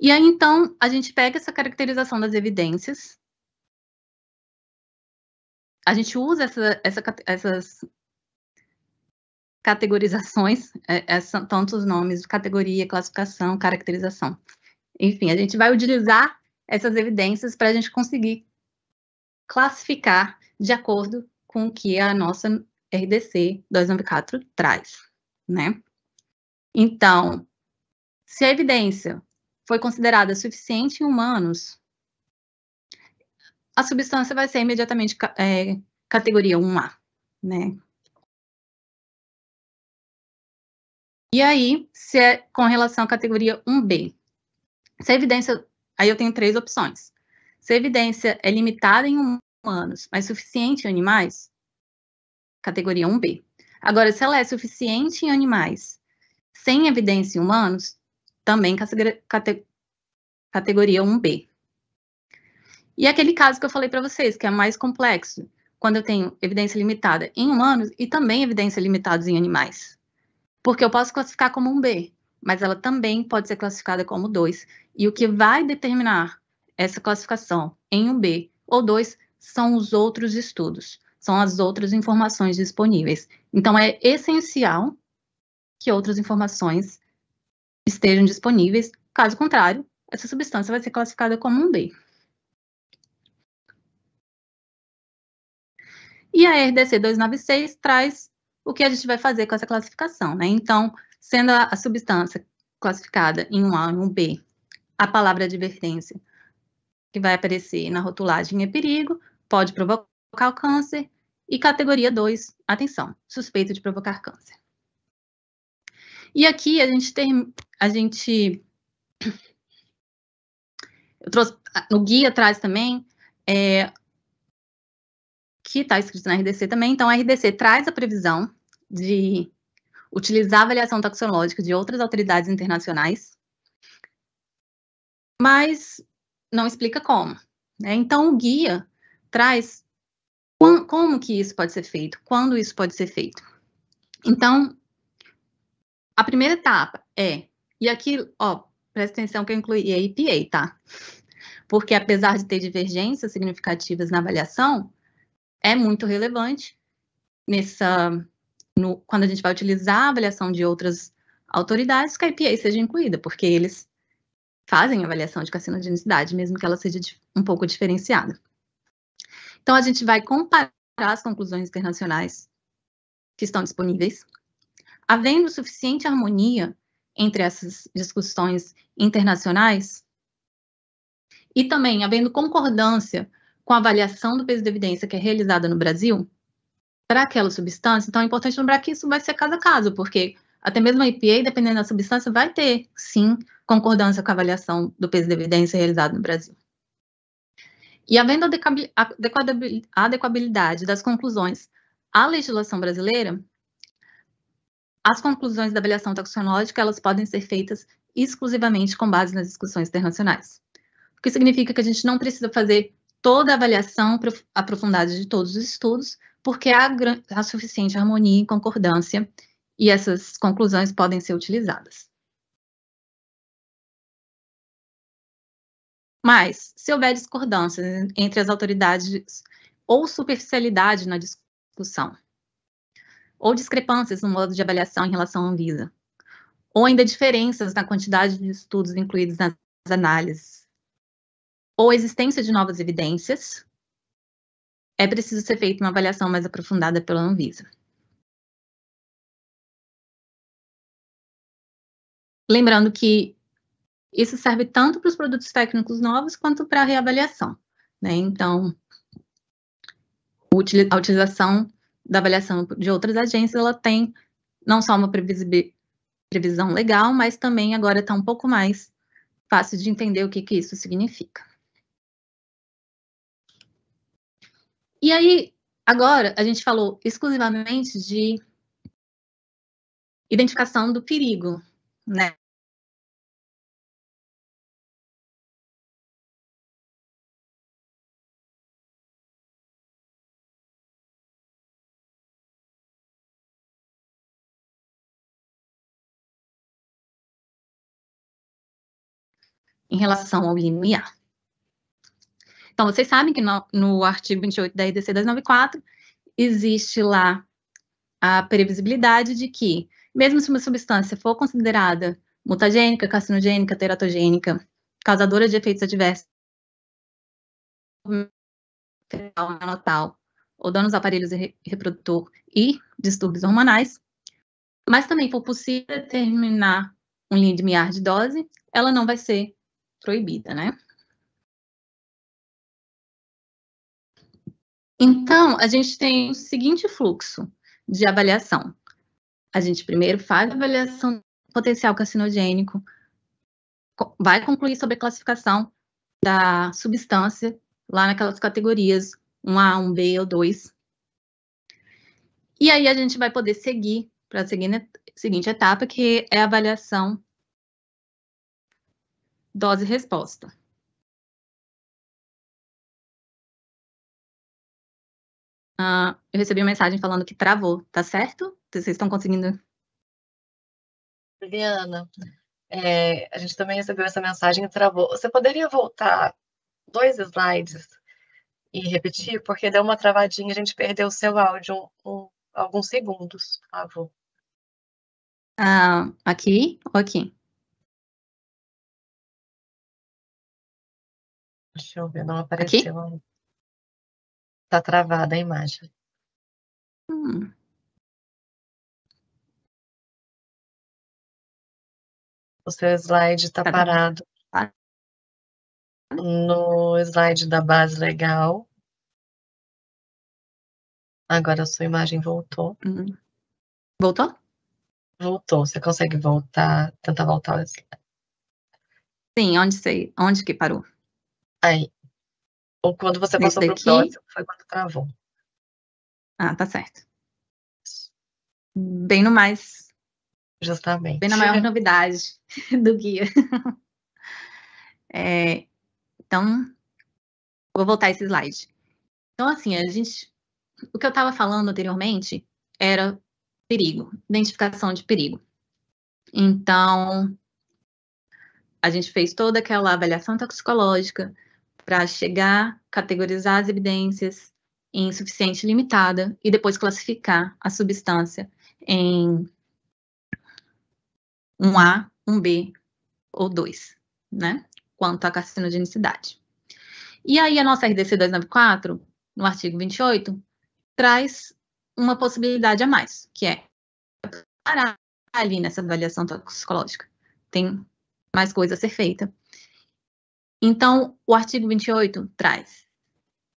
E aí então a gente pega essa caracterização das evidências a gente usa essa, essa, essas categorizações, é, é, tantos nomes de categoria, classificação, caracterização. Enfim, a gente vai utilizar essas evidências para a gente conseguir classificar de acordo com o que a nossa RDC 294 traz, né? Então, se a evidência foi considerada suficiente em humanos, a substância vai ser imediatamente é, categoria 1A, né? E aí, se é com relação à categoria 1B, se a evidência, aí eu tenho três opções. Se a evidência é limitada em humanos, mas suficiente em animais, categoria 1B. Agora, se ela é suficiente em animais, sem evidência em humanos, também categoria 1B. E aquele caso que eu falei para vocês, que é mais complexo, quando eu tenho evidência limitada em humanos e também evidência limitada em animais. Porque eu posso classificar como um B, mas ela também pode ser classificada como dois. E o que vai determinar essa classificação em um B ou dois são os outros estudos, são as outras informações disponíveis. Então, é essencial que outras informações estejam disponíveis, caso contrário, essa substância vai ser classificada como um B. E a RDC 296 traz o que a gente vai fazer com essa classificação, né? Então, sendo a, a substância classificada em um A e um B, a palavra advertência que vai aparecer na rotulagem é perigo, pode provocar o câncer, e categoria 2, atenção, suspeito de provocar câncer. E aqui a gente tem, a gente, eu trouxe, no guia traz também é, que está escrito na RDC também. Então, a RDC traz a previsão de utilizar a avaliação taxonológica de outras autoridades internacionais, mas não explica como. Né? Então, o guia traz como que isso pode ser feito, quando isso pode ser feito. Então, a primeira etapa é, e aqui, ó, presta atenção que eu incluí a EPA, tá? Porque apesar de ter divergências significativas na avaliação, é muito relevante nessa no, quando a gente vai utilizar a avaliação de outras autoridades, que a IPA seja incluída, porque eles fazem avaliação de carcinogenicidade, mesmo que ela seja um pouco diferenciada. Então, a gente vai comparar as conclusões internacionais que estão disponíveis, havendo suficiente harmonia entre essas discussões internacionais e também havendo concordância com a avaliação do peso de evidência que é realizada no Brasil para aquela substância, então é importante lembrar que isso vai ser caso a caso, porque até mesmo a EPA, dependendo da substância, vai ter, sim, concordância com a avaliação do peso de evidência realizado no Brasil. E havendo a adequabilidade das conclusões à legislação brasileira, as conclusões da avaliação taxonológica elas podem ser feitas exclusivamente com base nas discussões internacionais. O que significa que a gente não precisa fazer toda a avaliação aprofundada de todos os estudos, porque há a suficiente harmonia e concordância, e essas conclusões podem ser utilizadas. Mas, se houver discordâncias entre as autoridades ou superficialidade na discussão, ou discrepâncias no modo de avaliação em relação à Anvisa, ou ainda diferenças na quantidade de estudos incluídos nas análises, ou existência de novas evidências, é preciso ser feita uma avaliação mais aprofundada pela Anvisa. Lembrando que isso serve tanto para os produtos técnicos novos quanto para a reavaliação. Né? Então, a utilização da avaliação de outras agências, ela tem não só uma previsão legal, mas também agora está um pouco mais fácil de entender o que, que isso significa. E aí, agora, a gente falou exclusivamente de identificação do perigo, né? em relação ao limiar. Então, vocês sabem que no, no artigo 28 da RDC 294 existe lá a previsibilidade de que, mesmo se uma substância for considerada mutagênica, carcinogênica, teratogênica, causadora de efeitos adversos, neonatal, ou danos aparelhos reprodutor e distúrbios hormonais, mas também for possível determinar um limiar de dose, ela não vai ser proibida, né? Então, a gente tem o seguinte fluxo de avaliação. A gente primeiro faz a avaliação potencial carcinogênico, vai concluir sobre a classificação da substância lá naquelas categorias 1A, 1B ou 2. E aí a gente vai poder seguir para a seguinte etapa, que é a avaliação dose-resposta. Uh, eu recebi uma mensagem falando que travou, tá certo? Vocês estão conseguindo? Viviana, é, a gente também recebeu essa mensagem e travou. Você poderia voltar dois slides e repetir? Porque deu uma travadinha, a gente perdeu o seu áudio um, um, alguns segundos, por favor. Uh, aqui ou aqui? Deixa eu ver, não apareceu. Aqui? Tá travada a imagem. Hum. O seu slide está tá parado ah. no slide da base legal. Agora a sua imagem voltou. Hum. Voltou? Voltou. Você consegue voltar, tentar voltar o slide. Sim, onde, sei, onde que parou? Aí. Ou quando você passou para o próximo, foi quando travou. Ah, tá certo. Bem no mais. Justamente. Bem na maior novidade do guia. É, então, vou voltar esse slide. Então, assim, a gente. O que eu estava falando anteriormente era perigo, identificação de perigo. Então, a gente fez toda aquela avaliação toxicológica, para chegar, categorizar as evidências em suficiente limitada e depois classificar a substância em um A, um B ou dois, né? Quanto à carcinogenicidade. E aí a nossa RDC 294, no artigo 28, traz uma possibilidade a mais, que é parar ali nessa avaliação toxicológica. Tem mais coisa a ser feita então, o artigo 28 traz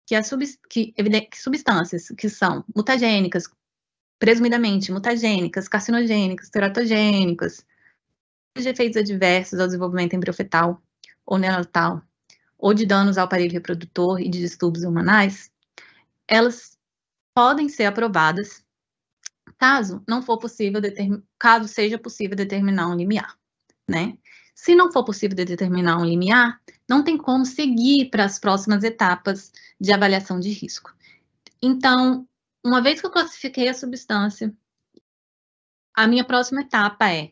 que, as sub, que, que substâncias que são mutagênicas, presumidamente mutagênicas, carcinogênicas, teratogênicas, de efeitos adversos ao desenvolvimento embriofetal ou neonatal, ou de danos ao aparelho reprodutor e de distúrbios humanos, elas podem ser aprovadas caso não for possível caso seja possível determinar um limiar, né? Se não for possível de determinar um limiar, não tem como seguir para as próximas etapas de avaliação de risco. Então, uma vez que eu classifiquei a substância, a minha próxima etapa é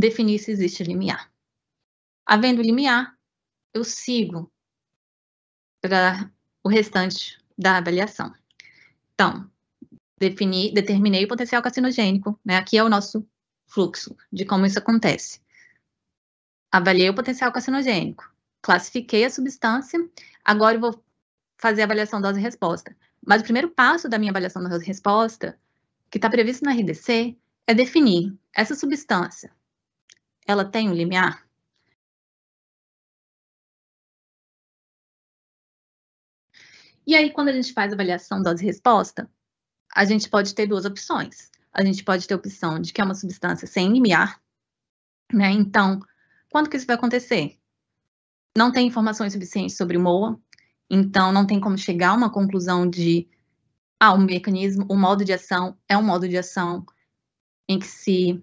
definir se existe limiar. Havendo limiar, eu sigo para o restante da avaliação. Então, defini, determinei o potencial carcinogênico, né? aqui é o nosso fluxo de como isso acontece avaliei o potencial carcinogênico, classifiquei a substância, agora eu vou fazer a avaliação dose-resposta. Mas o primeiro passo da minha avaliação da resposta, que está previsto na RDC, é definir essa substância. Ela tem um limiar? E aí, quando a gente faz a avaliação dose-resposta, a gente pode ter duas opções. A gente pode ter a opção de que é uma substância sem limiar, né? Então, quando que isso vai acontecer? Não tem informações suficientes sobre o MOA, então não tem como chegar a uma conclusão de ah, o mecanismo, o modo de ação é um modo de ação em que se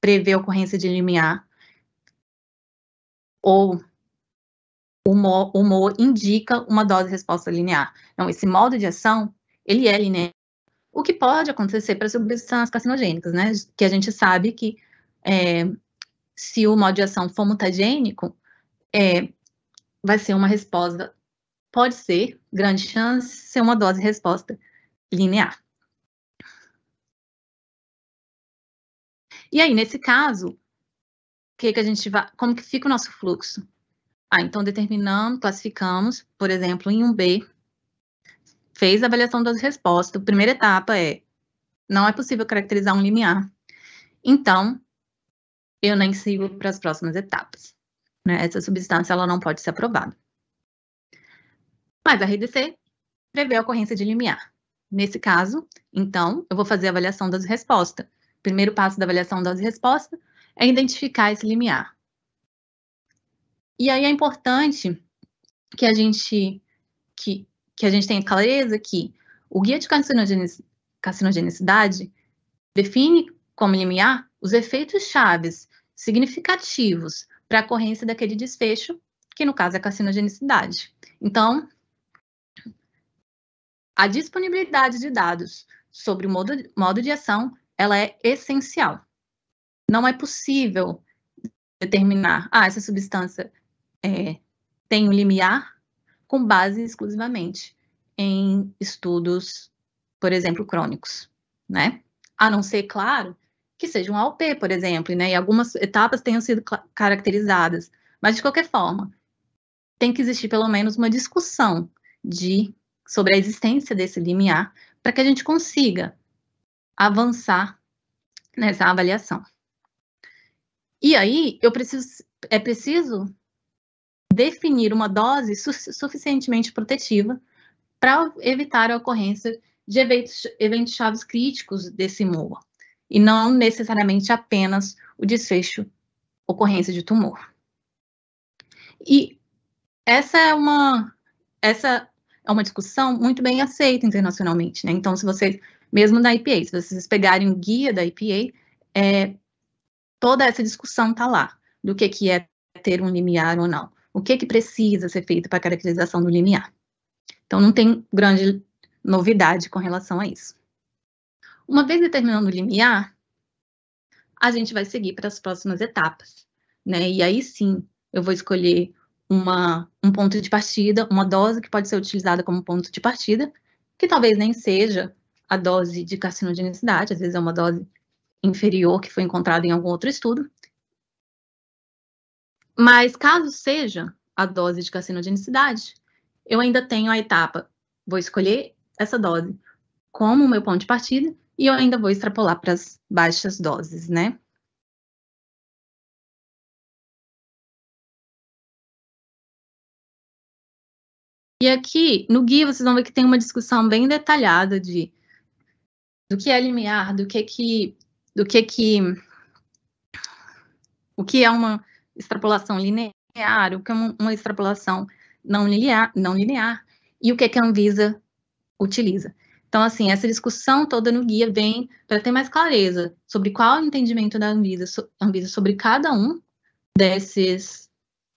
prevê a ocorrência de limiar, ou o MOA, o indica uma dose-resposta linear. Então, esse modo de ação, ele é linear. O que pode acontecer para substâncias carcinogênicas, né? Que a gente sabe que é, se o modo de ação for mutagênico, é, vai ser uma resposta, pode ser, grande chance, ser uma dose resposta linear. E aí, nesse caso, que que a gente vai, como que fica o nosso fluxo? Ah, então determinamos, classificamos, por exemplo, em um B, fez a avaliação das respostas. A primeira etapa é, não é possível caracterizar um linear. Então, eu nem sigo para as próximas etapas. Né? Essa substância ela não pode ser aprovada. Mas a RDC prevê a ocorrência de limiar. Nesse caso, então, eu vou fazer a avaliação das respostas. O primeiro passo da avaliação das respostas é identificar esse limiar. E aí é importante que a gente que, que a gente tenha clareza que o guia de carcinogenicidade define como limiar os efeitos chaves significativos para a ocorrência daquele desfecho, que no caso é a carcinogenicidade. Então, a disponibilidade de dados sobre o modo, modo de ação, ela é essencial. Não é possível determinar, ah, essa substância é, tem um limiar com base exclusivamente em estudos, por exemplo, crônicos, né? A não ser, claro, que seja um AOP, por exemplo, né, e algumas etapas tenham sido caracterizadas. Mas, de qualquer forma, tem que existir pelo menos uma discussão de sobre a existência desse limiar para que a gente consiga avançar nessa avaliação. E aí, eu preciso, é preciso definir uma dose su suficientemente protetiva para evitar a ocorrência de eventos, eventos críticos desse MOA e não necessariamente apenas o desfecho ocorrência de tumor. E essa é uma essa é uma discussão muito bem aceita internacionalmente, né? Então, se vocês, mesmo da IPA, se vocês pegarem o guia da IPA, é, toda essa discussão está lá, do que, que é ter um limiar ou não, o que, que precisa ser feito para a caracterização do limiar. Então, não tem grande novidade com relação a isso. Uma vez determinando o limiar, a gente vai seguir para as próximas etapas, né? E aí sim, eu vou escolher uma, um ponto de partida, uma dose que pode ser utilizada como ponto de partida, que talvez nem seja a dose de carcinogenicidade, às vezes é uma dose inferior que foi encontrada em algum outro estudo. Mas caso seja a dose de carcinogenicidade, eu ainda tenho a etapa, vou escolher essa dose como meu ponto de partida e eu ainda vou extrapolar para as baixas doses, né? E aqui, no guia, vocês vão ver que tem uma discussão bem detalhada de do que é limiar, do que é que do que é que o que é uma extrapolação linear, o que é uma, uma extrapolação não linear, não linear e o que é que a Anvisa utiliza. Então, assim, essa discussão toda no guia vem para ter mais clareza sobre qual é o entendimento da Anvisa, Anvisa sobre cada um desses,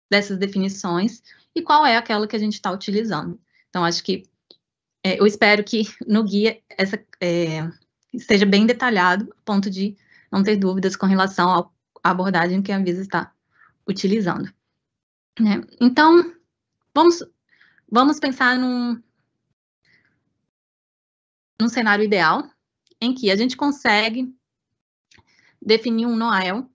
dessas definições e qual é aquela que a gente está utilizando. Então, acho que é, eu espero que no guia essa, é, esteja bem detalhado, a ponto de não ter dúvidas com relação à abordagem que a Anvisa está utilizando. Né? Então, vamos, vamos pensar num, num cenário ideal em que a gente consegue definir um Noel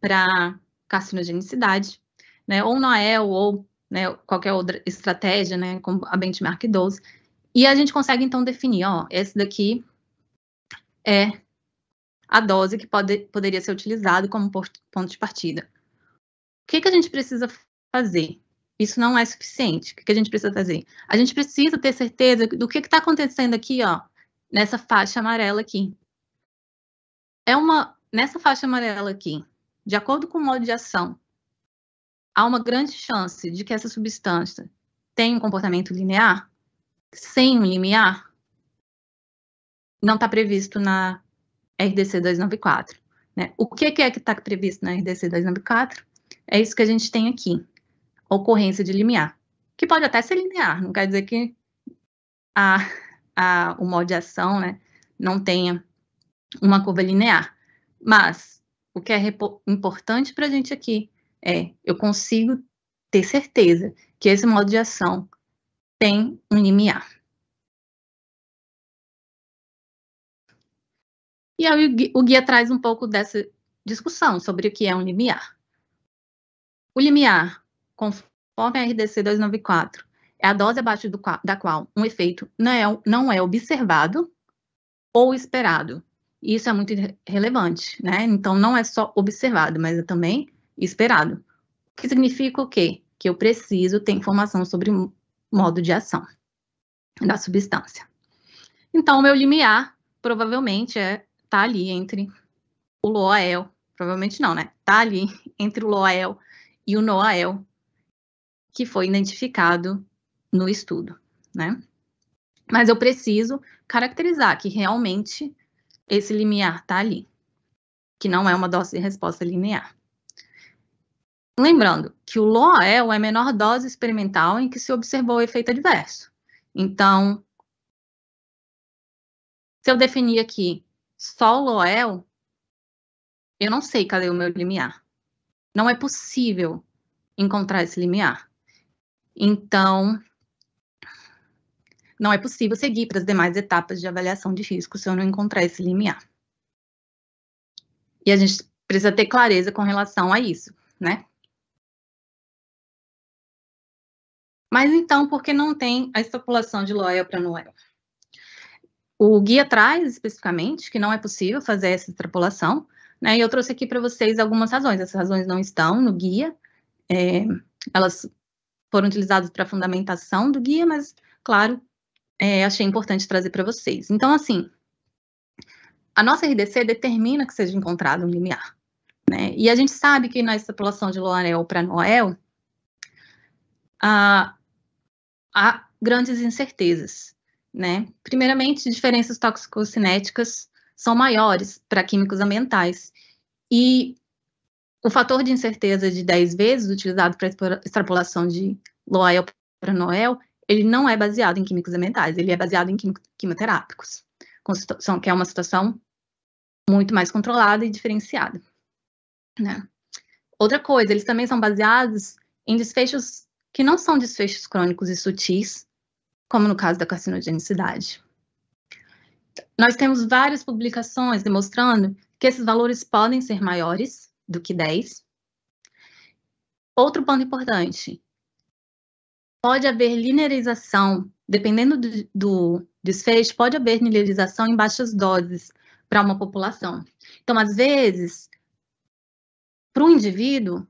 para carcinogenicidade, né, ou Noel ou né, qualquer outra estratégia, né, como a benchmark 12, e a gente consegue então definir, ó, esse daqui é a dose que pode, poderia ser utilizado como ponto de partida. O que, que a gente precisa fazer? Isso não é suficiente. O que a gente precisa fazer? A gente precisa ter certeza do que está acontecendo aqui, ó, nessa faixa amarela aqui. É uma nessa faixa amarela aqui, de acordo com o modo de ação, há uma grande chance de que essa substância tenha um comportamento linear, sem um limiar. Não está previsto na RDC 294. Né? O que, que é que está previsto na RDC 294? É isso que a gente tem aqui ocorrência de limiar, que pode até ser linear, não quer dizer que a, a, o modo de ação né, não tenha uma curva linear. Mas o que é importante para a gente aqui é eu consigo ter certeza que esse modo de ação tem um limiar. E aí o guia, o guia traz um pouco dessa discussão sobre o que é um limiar. O limiar conforme a RDC 294, é a dose abaixo do, da qual um efeito não é, não é observado ou esperado. isso é muito relevante, né? Então, não é só observado, mas é também esperado. O que significa o quê? Que eu preciso ter informação sobre o modo de ação da substância. Então, o meu limiar provavelmente é tá ali entre o LOAEL, provavelmente não, né? Tá ali entre o LOAEL e o NOAEL, que foi identificado no estudo, né? Mas eu preciso caracterizar que realmente esse limiar está ali, que não é uma dose de resposta linear. Lembrando que o LOEL é a é menor dose experimental em que se observou o efeito adverso. Então, se eu definir aqui só o LOEL, é eu não sei cadê o meu limiar. Não é possível encontrar esse limiar. Então, não é possível seguir para as demais etapas de avaliação de risco se eu não encontrar esse limiar. E a gente precisa ter clareza com relação a isso, né? Mas então, por que não tem a extrapolação de loyal para Noel? O guia traz especificamente que não é possível fazer essa extrapolação, né? E eu trouxe aqui para vocês algumas razões. Essas razões não estão no guia, é, elas foram utilizados para fundamentação do guia, mas, claro, é, achei importante trazer para vocês. Então, assim, a nossa RDC determina que seja encontrado um limiar. Né? E a gente sabe que na extrapolação de Loanel para Noel, ah, há grandes incertezas. Né? Primeiramente, diferenças toxicocinéticas são maiores para químicos ambientais. E o fator de incerteza de 10 vezes, utilizado para extrapolação de Loayel para Noel, ele não é baseado em químicos ambientais, ele é baseado em quimioterápicos, que é uma situação muito mais controlada e diferenciada. Né? Outra coisa, eles também são baseados em desfechos que não são desfechos crônicos e sutis, como no caso da carcinogenicidade. Nós temos várias publicações demonstrando que esses valores podem ser maiores, do que 10. Outro ponto importante: pode haver linearização, dependendo do, do desfecho, pode haver linearização em baixas doses para uma população. Então, às vezes, para o indivíduo,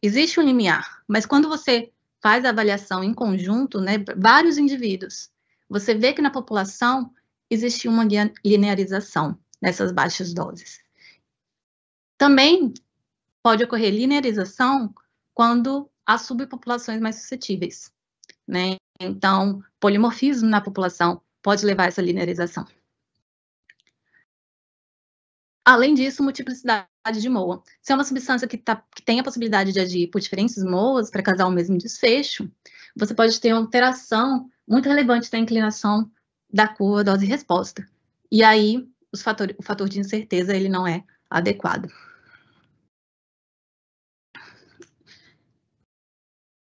existe um limiar, mas quando você faz a avaliação em conjunto, né, vários indivíduos, você vê que na população existe uma linearização nessas baixas doses. Também pode ocorrer linearização quando há subpopulações mais suscetíveis. Né? Então, polimorfismo na população pode levar a essa linearização. Além disso, multiplicidade de MOA. Se é uma substância que, tá, que tem a possibilidade de agir por diferentes MOAs para causar o mesmo desfecho, você pode ter uma alteração muito relevante da inclinação da curva dose-resposta. E aí, o fator de incerteza ele não é adequado.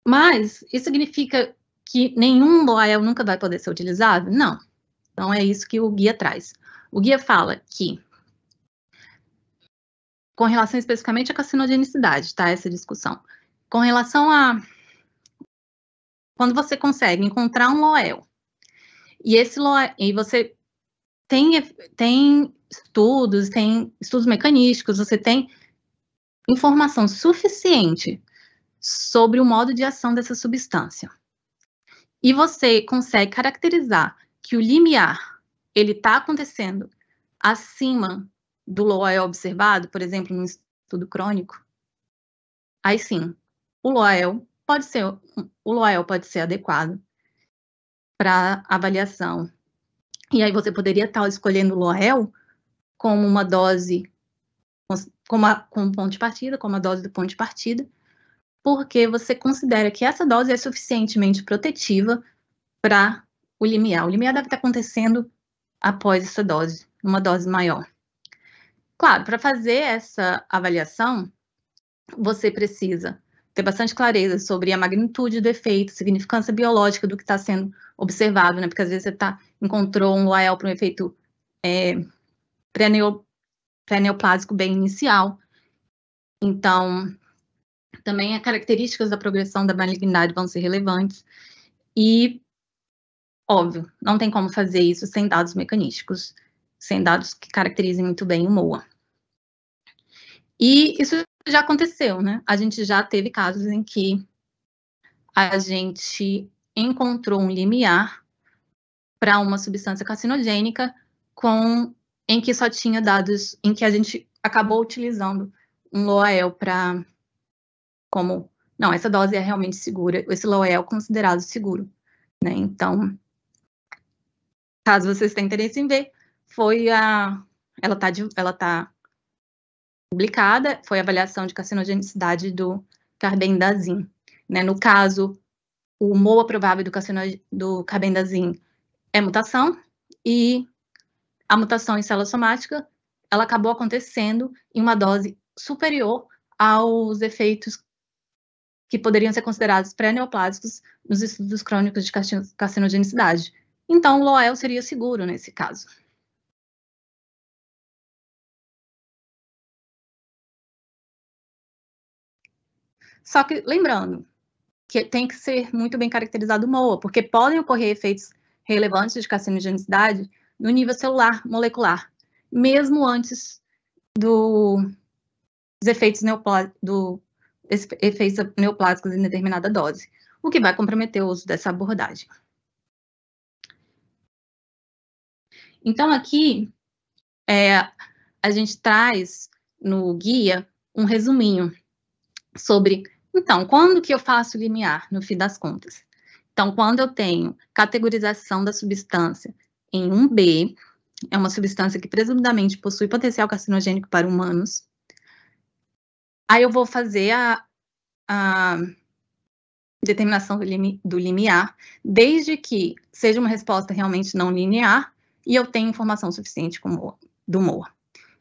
Mas isso significa que nenhum loel nunca vai poder ser utilizado? Não. Então é isso que o guia traz. O guia fala que, com relação especificamente à carcinogenicidade, tá? Essa discussão. Com relação a quando você consegue encontrar um loel e esse loel, e você tem, tem estudos, tem estudos mecanísticos, você tem informação suficiente sobre o modo de ação dessa substância. E você consegue caracterizar que o limiar ele está acontecendo acima do Loel observado, por exemplo, no estudo crônico, aí sim, o Loel pode ser, o Loel pode ser adequado para avaliação. E aí você poderia estar tá escolhendo o Loel como uma dose, como, a, como ponto de partida, como a dose do ponto de partida, porque você considera que essa dose é suficientemente protetiva para o limiar. O limiar deve estar acontecendo após essa dose, uma dose maior. Claro, para fazer essa avaliação, você precisa ter bastante clareza sobre a magnitude do efeito, significância biológica do que está sendo observado, né? Porque às vezes você tá, encontrou um LAEL para um efeito é, pré-neoplásico bem inicial. Então, também as características da progressão da malignidade vão ser relevantes. E, óbvio, não tem como fazer isso sem dados mecanísticos, sem dados que caracterizem muito bem o MOA. E isso já aconteceu, né? A gente já teve casos em que a gente encontrou um limiar para uma substância carcinogênica com em que só tinha dados, em que a gente acabou utilizando um LOAEL para como, não, essa dose é realmente segura, esse LOE é considerado seguro, né? Então, caso vocês tenham interesse em ver, foi a, ela está ela tá publicada, foi a avaliação de carcinogenicidade do carbendazim, né? No caso, o MOA provável do, carcinog... do carbendazim é mutação e a mutação em célula somática, ela acabou acontecendo em uma dose superior aos efeitos que poderiam ser considerados pré-neoplásicos nos estudos crônicos de carcinogenicidade. Então, o Loel seria seguro nesse caso. Só que, lembrando, que tem que ser muito bem caracterizado o MOA, porque podem ocorrer efeitos relevantes de carcinogenicidade no nível celular molecular, mesmo antes do, dos efeitos neopla, do efeitos neoplásicos em determinada dose, o que vai comprometer o uso dessa abordagem. Então, aqui, é, a gente traz no guia um resuminho sobre, então, quando que eu faço limiar, no fim das contas? Então, quando eu tenho categorização da substância em um B, é uma substância que presumidamente possui potencial carcinogênico para humanos, Aí eu vou fazer a, a determinação do, do limiar, desde que seja uma resposta realmente não linear e eu tenha informação suficiente como, do MOA.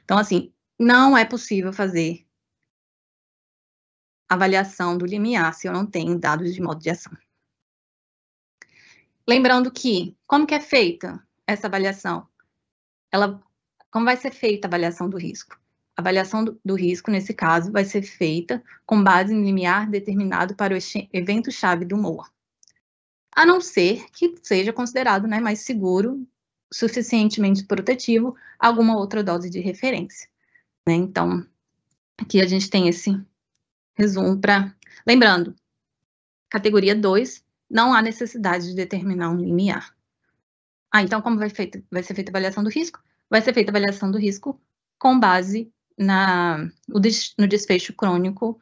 Então, assim, não é possível fazer avaliação do limiar se eu não tenho dados de modo de ação. Lembrando que, como que é feita essa avaliação? Ela, como vai ser feita a avaliação do risco? avaliação do, do, risco, nesse caso, vai ser feita com base em limiar determinado para o evento-chave do MOA, a não ser que seja considerado né, mais seguro, suficientemente protetivo, alguma outra dose de referência. Né? Então, aqui a gente tem esse resumo para. Lembrando, categoria 2, não há necessidade de determinar um limiar. Ah, então, como vai, feito, vai ser feita a avaliação do risco? Vai ser feita a avaliação do risco com base na, no desfecho crônico,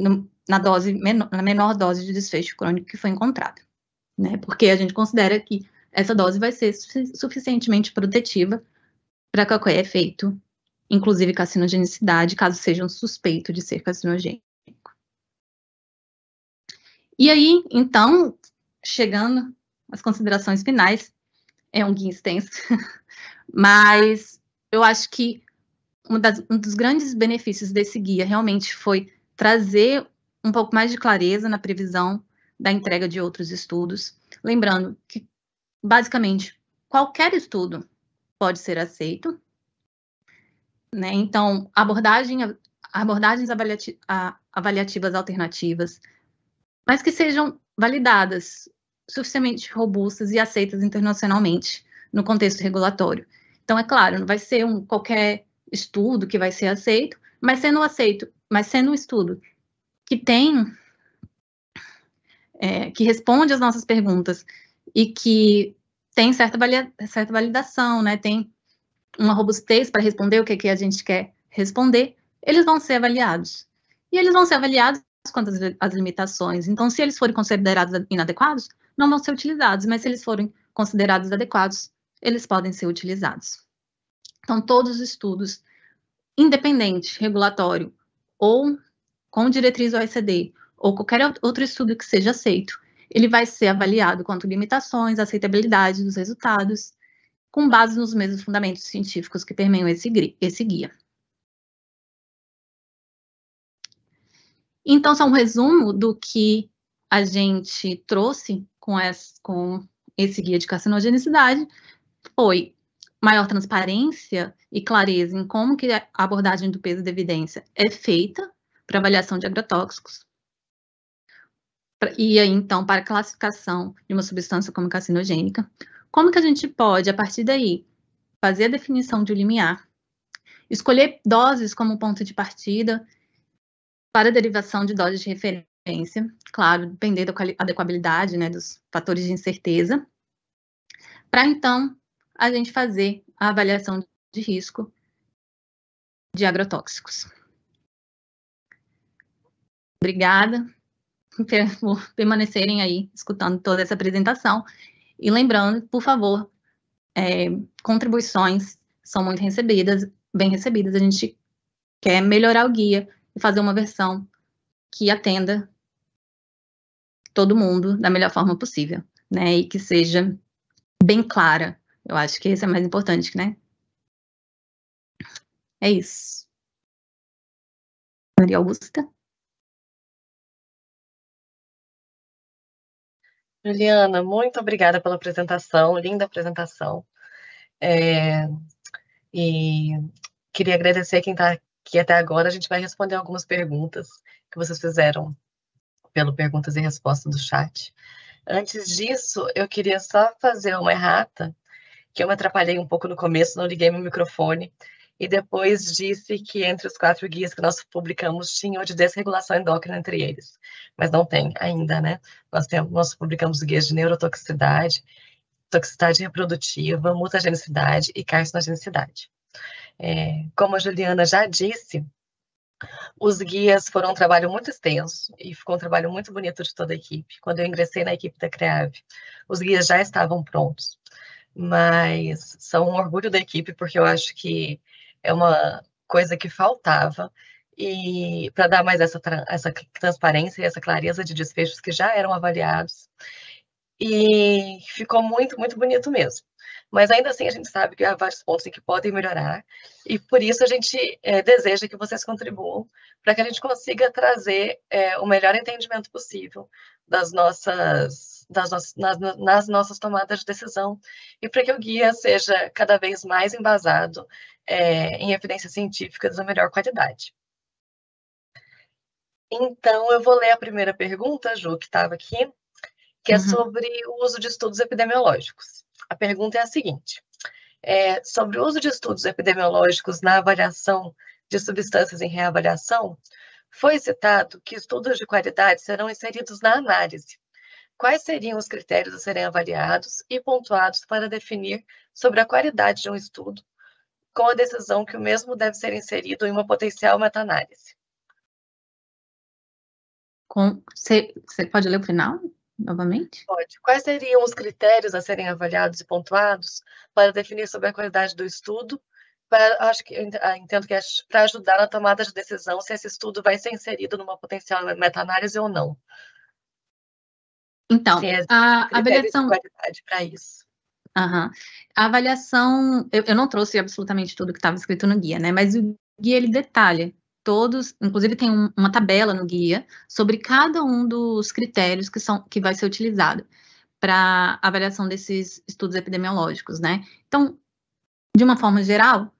no, na, dose menor, na menor dose de desfecho crônico que foi encontrada. Né? Porque a gente considera que essa dose vai ser suficientemente protetiva para qualquer efeito, inclusive carcinogenicidade, caso seja um suspeito de ser carcinogênico. E aí, então, chegando às considerações finais, é um guia extenso, mas eu acho que das, um dos grandes benefícios desse guia realmente foi trazer um pouco mais de clareza na previsão da entrega de outros estudos. Lembrando que, basicamente, qualquer estudo pode ser aceito. Né? Então, abordagem, abordagens avaliativas alternativas, mas que sejam validadas, suficientemente robustas e aceitas internacionalmente no contexto regulatório. Então, é claro, não vai ser um qualquer estudo que vai ser aceito, mas sendo aceito, mas sendo um estudo que tem, é, que responde às nossas perguntas e que tem certa, valia, certa validação, né, tem uma robustez para responder o que, é que a gente quer responder, eles vão ser avaliados. E eles vão ser avaliados quanto às, às limitações. Então, se eles forem considerados inadequados, não vão ser utilizados, mas se eles forem considerados adequados, eles podem ser utilizados. Então, todos os estudos independentes, regulatório, ou com diretriz OECD, ou qualquer outro estudo que seja aceito, ele vai ser avaliado quanto limitações, aceitabilidade dos resultados, com base nos mesmos fundamentos científicos que permeiam esse, esse guia. Então, só um resumo do que a gente trouxe com esse, com esse guia de carcinogenicidade foi maior transparência e clareza em como que a abordagem do peso da evidência é feita para avaliação de agrotóxicos. E aí, então, para classificação de uma substância como carcinogênica, como que a gente pode, a partir daí, fazer a definição de um limiar, escolher doses como ponto de partida para a derivação de doses de referência, claro, dependendo da adequabilidade né, dos fatores de incerteza, para então a gente fazer a avaliação de risco de agrotóxicos. Obrigada por permanecerem aí escutando toda essa apresentação. E lembrando, por favor, é, contribuições são muito recebidas, bem recebidas. A gente quer melhorar o guia e fazer uma versão que atenda todo mundo da melhor forma possível, né? E que seja bem clara eu acho que isso é mais importante, né? É isso. Maria Augusta? Juliana, muito obrigada pela apresentação, linda apresentação. É, e queria agradecer quem está aqui até agora. A gente vai responder algumas perguntas que vocês fizeram pelo perguntas e respostas do chat. Antes disso, eu queria só fazer uma errata que eu me atrapalhei um pouco no começo, não liguei meu microfone, e depois disse que entre os quatro guias que nós publicamos tinha o de desregulação endócrina entre eles, mas não tem ainda, né? Nós, temos, nós publicamos guias de neurotoxicidade, toxicidade reprodutiva, mutagenicidade e carcinogenicidade. É, como a Juliana já disse, os guias foram um trabalho muito extenso e ficou um trabalho muito bonito de toda a equipe. Quando eu ingressei na equipe da CREAV, os guias já estavam prontos mas são um orgulho da equipe, porque eu acho que é uma coisa que faltava e para dar mais essa, essa transparência e essa clareza de desfechos que já eram avaliados. E ficou muito, muito bonito mesmo. Mas ainda assim a gente sabe que há vários pontos em que podem melhorar, e por isso a gente é, deseja que vocês contribuam para que a gente consiga trazer é, o melhor entendimento possível das nossas nas, nas nossas tomadas de decisão e para que o guia seja cada vez mais embasado é, em evidências científicas da melhor qualidade. Então, eu vou ler a primeira pergunta, Ju, que estava aqui, que é uhum. é sobre o uso de estudos epidemiológicos. A pergunta é a seguinte: é, sobre o uso de estudos epidemiológicos na avaliação de substâncias em reavaliação, foi citado que estudos de qualidade serão inseridos na análise, quais seriam os critérios a serem avaliados e pontuados para definir sobre a qualidade de um estudo, com a decisão que o mesmo deve ser inserido em uma potencial meta-análise. Você pode ler o final, novamente? Pode. Quais seriam os critérios a serem avaliados e pontuados para definir sobre a qualidade do estudo? Para, acho que ah, entendo que é para ajudar na tomada de decisão se esse estudo vai ser inserido numa potencial meta-análise ou não. Então, é a, a avaliação. para isso. Uhum. A avaliação, eu, eu, não trouxe absolutamente tudo que estava escrito no guia, né? Mas o guia ele detalha todos, inclusive tem um, uma tabela no guia sobre cada um dos critérios que são que vai ser utilizado para avaliação desses estudos epidemiológicos, né? Então, de uma forma geral,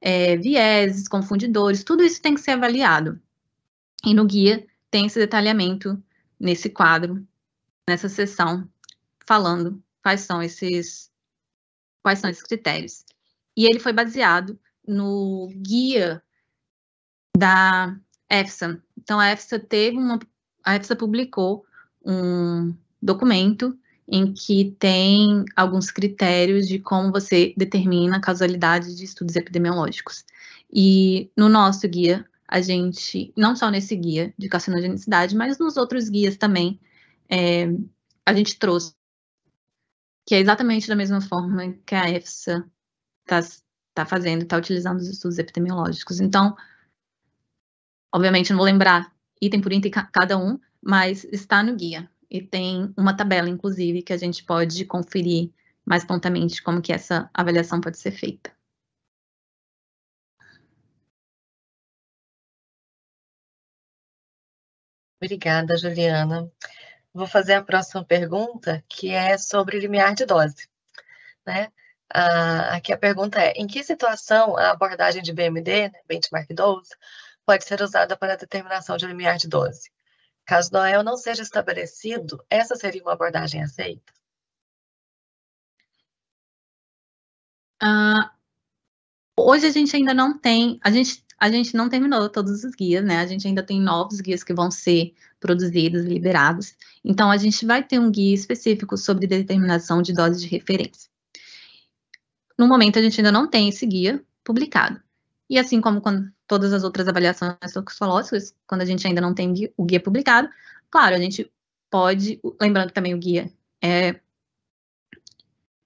é, vieses, confundidores, tudo isso tem que ser avaliado. E no guia tem esse detalhamento nesse quadro nessa sessão falando quais são esses quais são esses critérios. E ele foi baseado no guia da EFSA. Então a EFSA teve uma a EFSA publicou um documento em que tem alguns critérios de como você determina a causalidade de estudos epidemiológicos. E no nosso guia, a gente, não só nesse guia de carcinogenicidade, mas nos outros guias também, é, a gente trouxe, que é exatamente da mesma forma que a EFSA está tá fazendo, está utilizando os estudos epidemiológicos. Então, obviamente, não vou lembrar item por item cada um, mas está no guia e tem uma tabela, inclusive, que a gente pode conferir mais prontamente como que essa avaliação pode ser feita. Obrigada, Juliana vou fazer a próxima pergunta, que é sobre limiar de dose. Né? Ah, aqui a pergunta é: em que situação a abordagem de BMD, né, benchmark 12, pode ser usada para a determinação de limiar de dose? Caso Noel não seja estabelecido, essa seria uma abordagem aceita? Uh, hoje a gente ainda não tem, a gente a gente não terminou todos os guias, né? A gente ainda tem novos guias que vão ser produzidos, liberados. Então, a gente vai ter um guia específico sobre determinação de doses de referência. No momento, a gente ainda não tem esse guia publicado. E assim como quando todas as outras avaliações toxicológicas, quando a gente ainda não tem o guia publicado, claro, a gente pode, lembrando que também o guia é,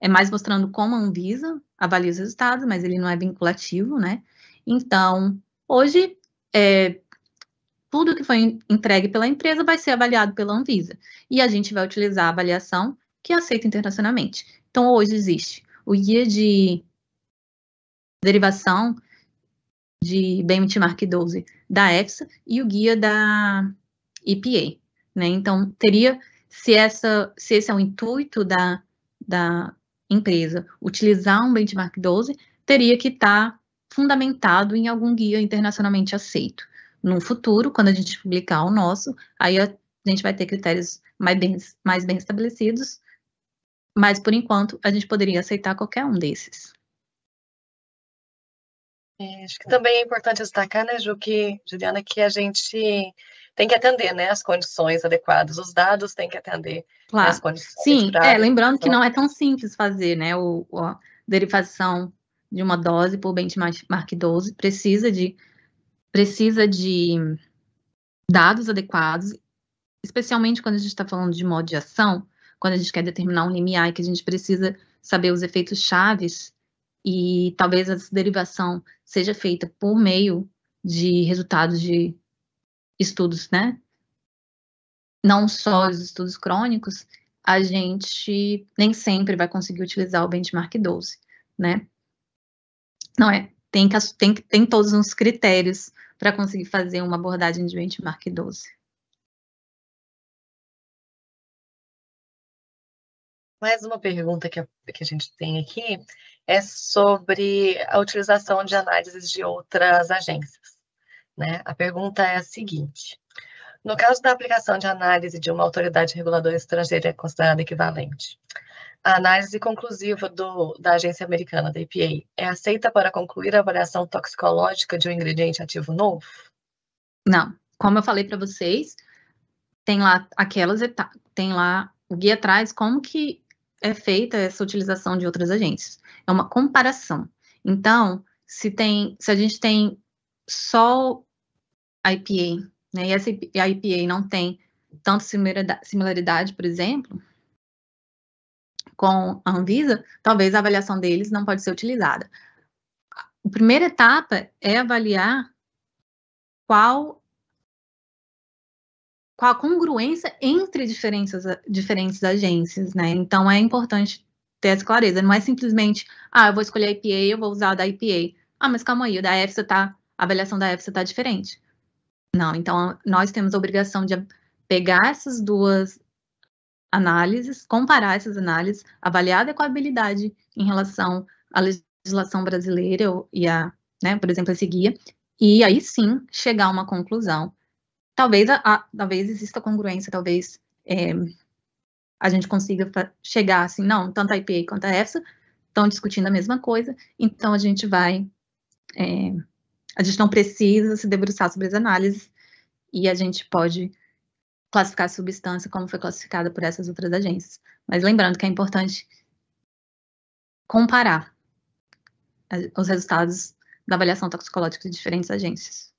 é mais mostrando como a Anvisa avalia os resultados, mas ele não é vinculativo, né? Então, hoje, é, tudo que foi entregue pela empresa vai ser avaliado pela Anvisa. E a gente vai utilizar a avaliação que é aceita internacionalmente. Então, hoje existe o guia de derivação de benchmark 12 da EFSA e o guia da EPA. Né? Então, teria, se, essa, se esse é o intuito da, da empresa, utilizar um benchmark 12, teria que estar tá fundamentado em algum guia internacionalmente aceito. No futuro, quando a gente publicar o nosso, aí a gente vai ter critérios mais bem, mais bem estabelecidos, mas por enquanto a gente poderia aceitar qualquer um desses. É, acho que também é importante destacar, né, Ju, que, Juliana, que a gente tem que atender, né, as condições adequadas, os dados têm que atender claro. Né, as condições. Sim, pra... é, lembrando que então não é tão simples fazer, né, o, a derivação de uma dose por benchmark 12, precisa de, precisa de dados adequados, especialmente quando a gente está falando de modo de ação, quando a gente quer determinar um limiar, que a gente precisa saber os efeitos chaves e talvez essa derivação seja feita por meio de resultados de estudos, né? Não só os estudos crônicos, a gente nem sempre vai conseguir utilizar o benchmark 12, né? Não é. Tem, tem, tem todos os critérios para conseguir fazer uma abordagem de benchmark 12. Mais uma pergunta que a, que a gente tem aqui é sobre a utilização de análises de outras agências. Né? A pergunta é a seguinte: no caso da aplicação de análise de uma autoridade reguladora estrangeira é considerada equivalente, a análise conclusiva do, da agência americana, da EPA, é aceita para concluir a avaliação toxicológica de um ingrediente ativo novo? Não. Como eu falei para vocês, tem lá aquelas etapas, tem lá o guia traz como que é feita essa utilização de outras agências. É uma comparação. Então, se tem, se a gente tem só a IPA, né, e essa, a IPA não tem tanta similaridade, por exemplo, com a Anvisa, talvez a avaliação deles não pode ser utilizada. A primeira etapa é avaliar qual qual a congruência entre diferenças, diferentes agências, né? Então é importante ter essa clareza. Não é simplesmente, ah, eu vou escolher a IPA, eu vou usar a da IPA. Ah, mas calma aí, o da EFSA tá, a avaliação da EFSA está diferente. Não, então nós temos a obrigação de pegar essas duas análises, comparar essas análises, avaliar a adequabilidade em relação à legislação brasileira e a, né, por exemplo, esse guia, e aí sim chegar a uma conclusão. Talvez, a, a, talvez exista congruência, talvez é, a gente consiga chegar assim, não, tanto a IPA quanto a EFSA estão discutindo a mesma coisa, então a gente vai, é, a gente não precisa se debruçar sobre as análises e a gente pode classificar a substância como foi classificada por essas outras agências. Mas lembrando que é importante comparar é, os resultados da avaliação toxicológica de diferentes agências.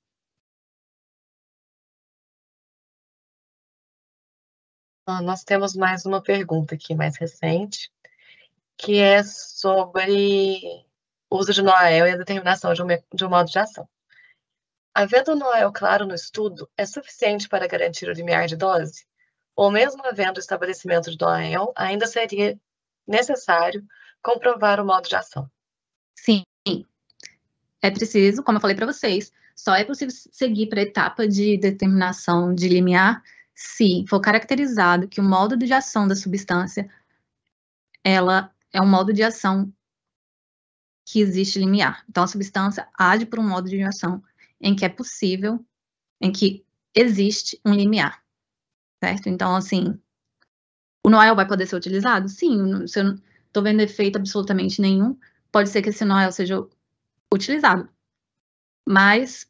Nós temos mais uma pergunta aqui, mais recente, que é sobre uso de Noael e a determinação de um, de um modo de ação. Havendo Noel claro no estudo, é suficiente para garantir o limiar de dose? Ou mesmo havendo estabelecimento de Noel, ainda seria necessário comprovar o modo de ação? Sim. É preciso, como eu falei para vocês, só é possível seguir para a etapa de determinação de limiar se for caracterizado que o modo de ação da substância ela é um modo de ação que existe limiar. Então, a substância age por um modo de ação em que é possível, em que existe um limiar, certo? Então, assim, o Noel vai poder ser utilizado? Sim, se eu não estou vendo efeito absolutamente nenhum, pode ser que esse Noel seja utilizado. Mas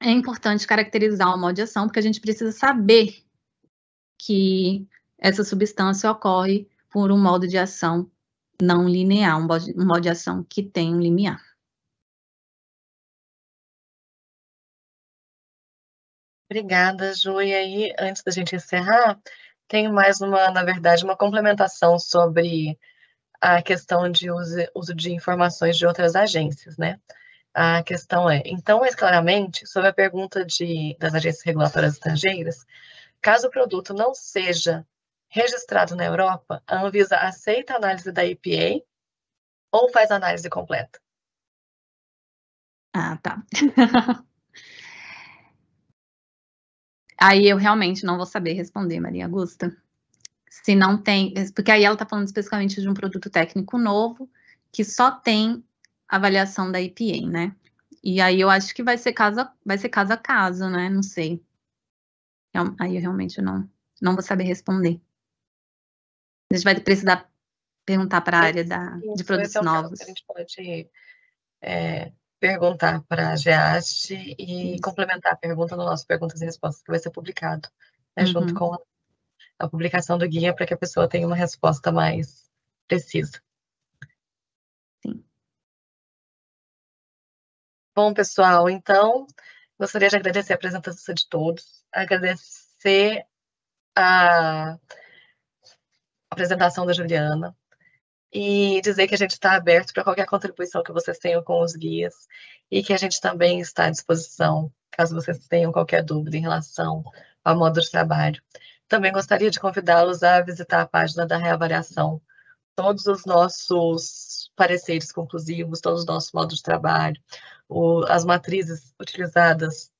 é importante caracterizar o modo de ação, porque a gente precisa saber que essa substância ocorre por um modo de ação não linear, um modo de ação que tem um limiar. Obrigada, Ju. E aí, antes da gente encerrar, tenho mais uma, na verdade, uma complementação sobre a questão de uso, uso de informações de outras agências, né? A questão é, então, mais claramente, sobre a pergunta de, das agências regulatórias estrangeiras, caso o produto não seja registrado na Europa, a Anvisa aceita a análise da EPA ou faz a análise completa? Ah, tá. Aí eu realmente não vou saber responder, Maria Augusta. Se não tem, porque aí ela está falando especificamente de um produto técnico novo que só tem avaliação da IPA, né? E aí eu acho que vai ser caso a, vai ser caso a caso, né? Não sei. É aí eu realmente não não vou saber responder. A gente vai precisar perguntar para a área da, de produtos novos. A gente pode é, perguntar para a GEAST e complementar a pergunta no nosso Perguntas e Respostas, que vai ser publicado, né, uhum. junto com a publicação do guia, para que a pessoa tenha uma resposta mais precisa. Sim. Bom, pessoal, então, gostaria de agradecer a presença de todos, agradecer a apresentação da Juliana, e dizer que a gente está aberto para qualquer contribuição que vocês tenham com os guias e que a gente também está à disposição caso vocês tenham qualquer dúvida em relação ao modo de trabalho. Também gostaria de convidá-los a visitar a página da reavaliação. Todos os nossos pareceres conclusivos, todos os nossos modos de trabalho, o, as matrizes utilizadas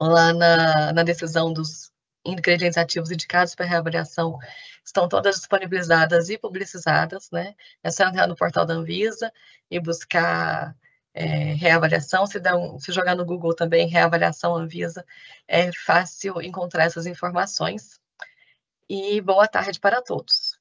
lá na, na decisão dos ingredientes ativos indicados para reavaliação estão todas disponibilizadas e publicizadas, né? É só entrar no portal da Anvisa e buscar é, reavaliação, se, um, se, jogar no Google também, reavaliação Anvisa, é fácil encontrar essas informações. E boa tarde para todos.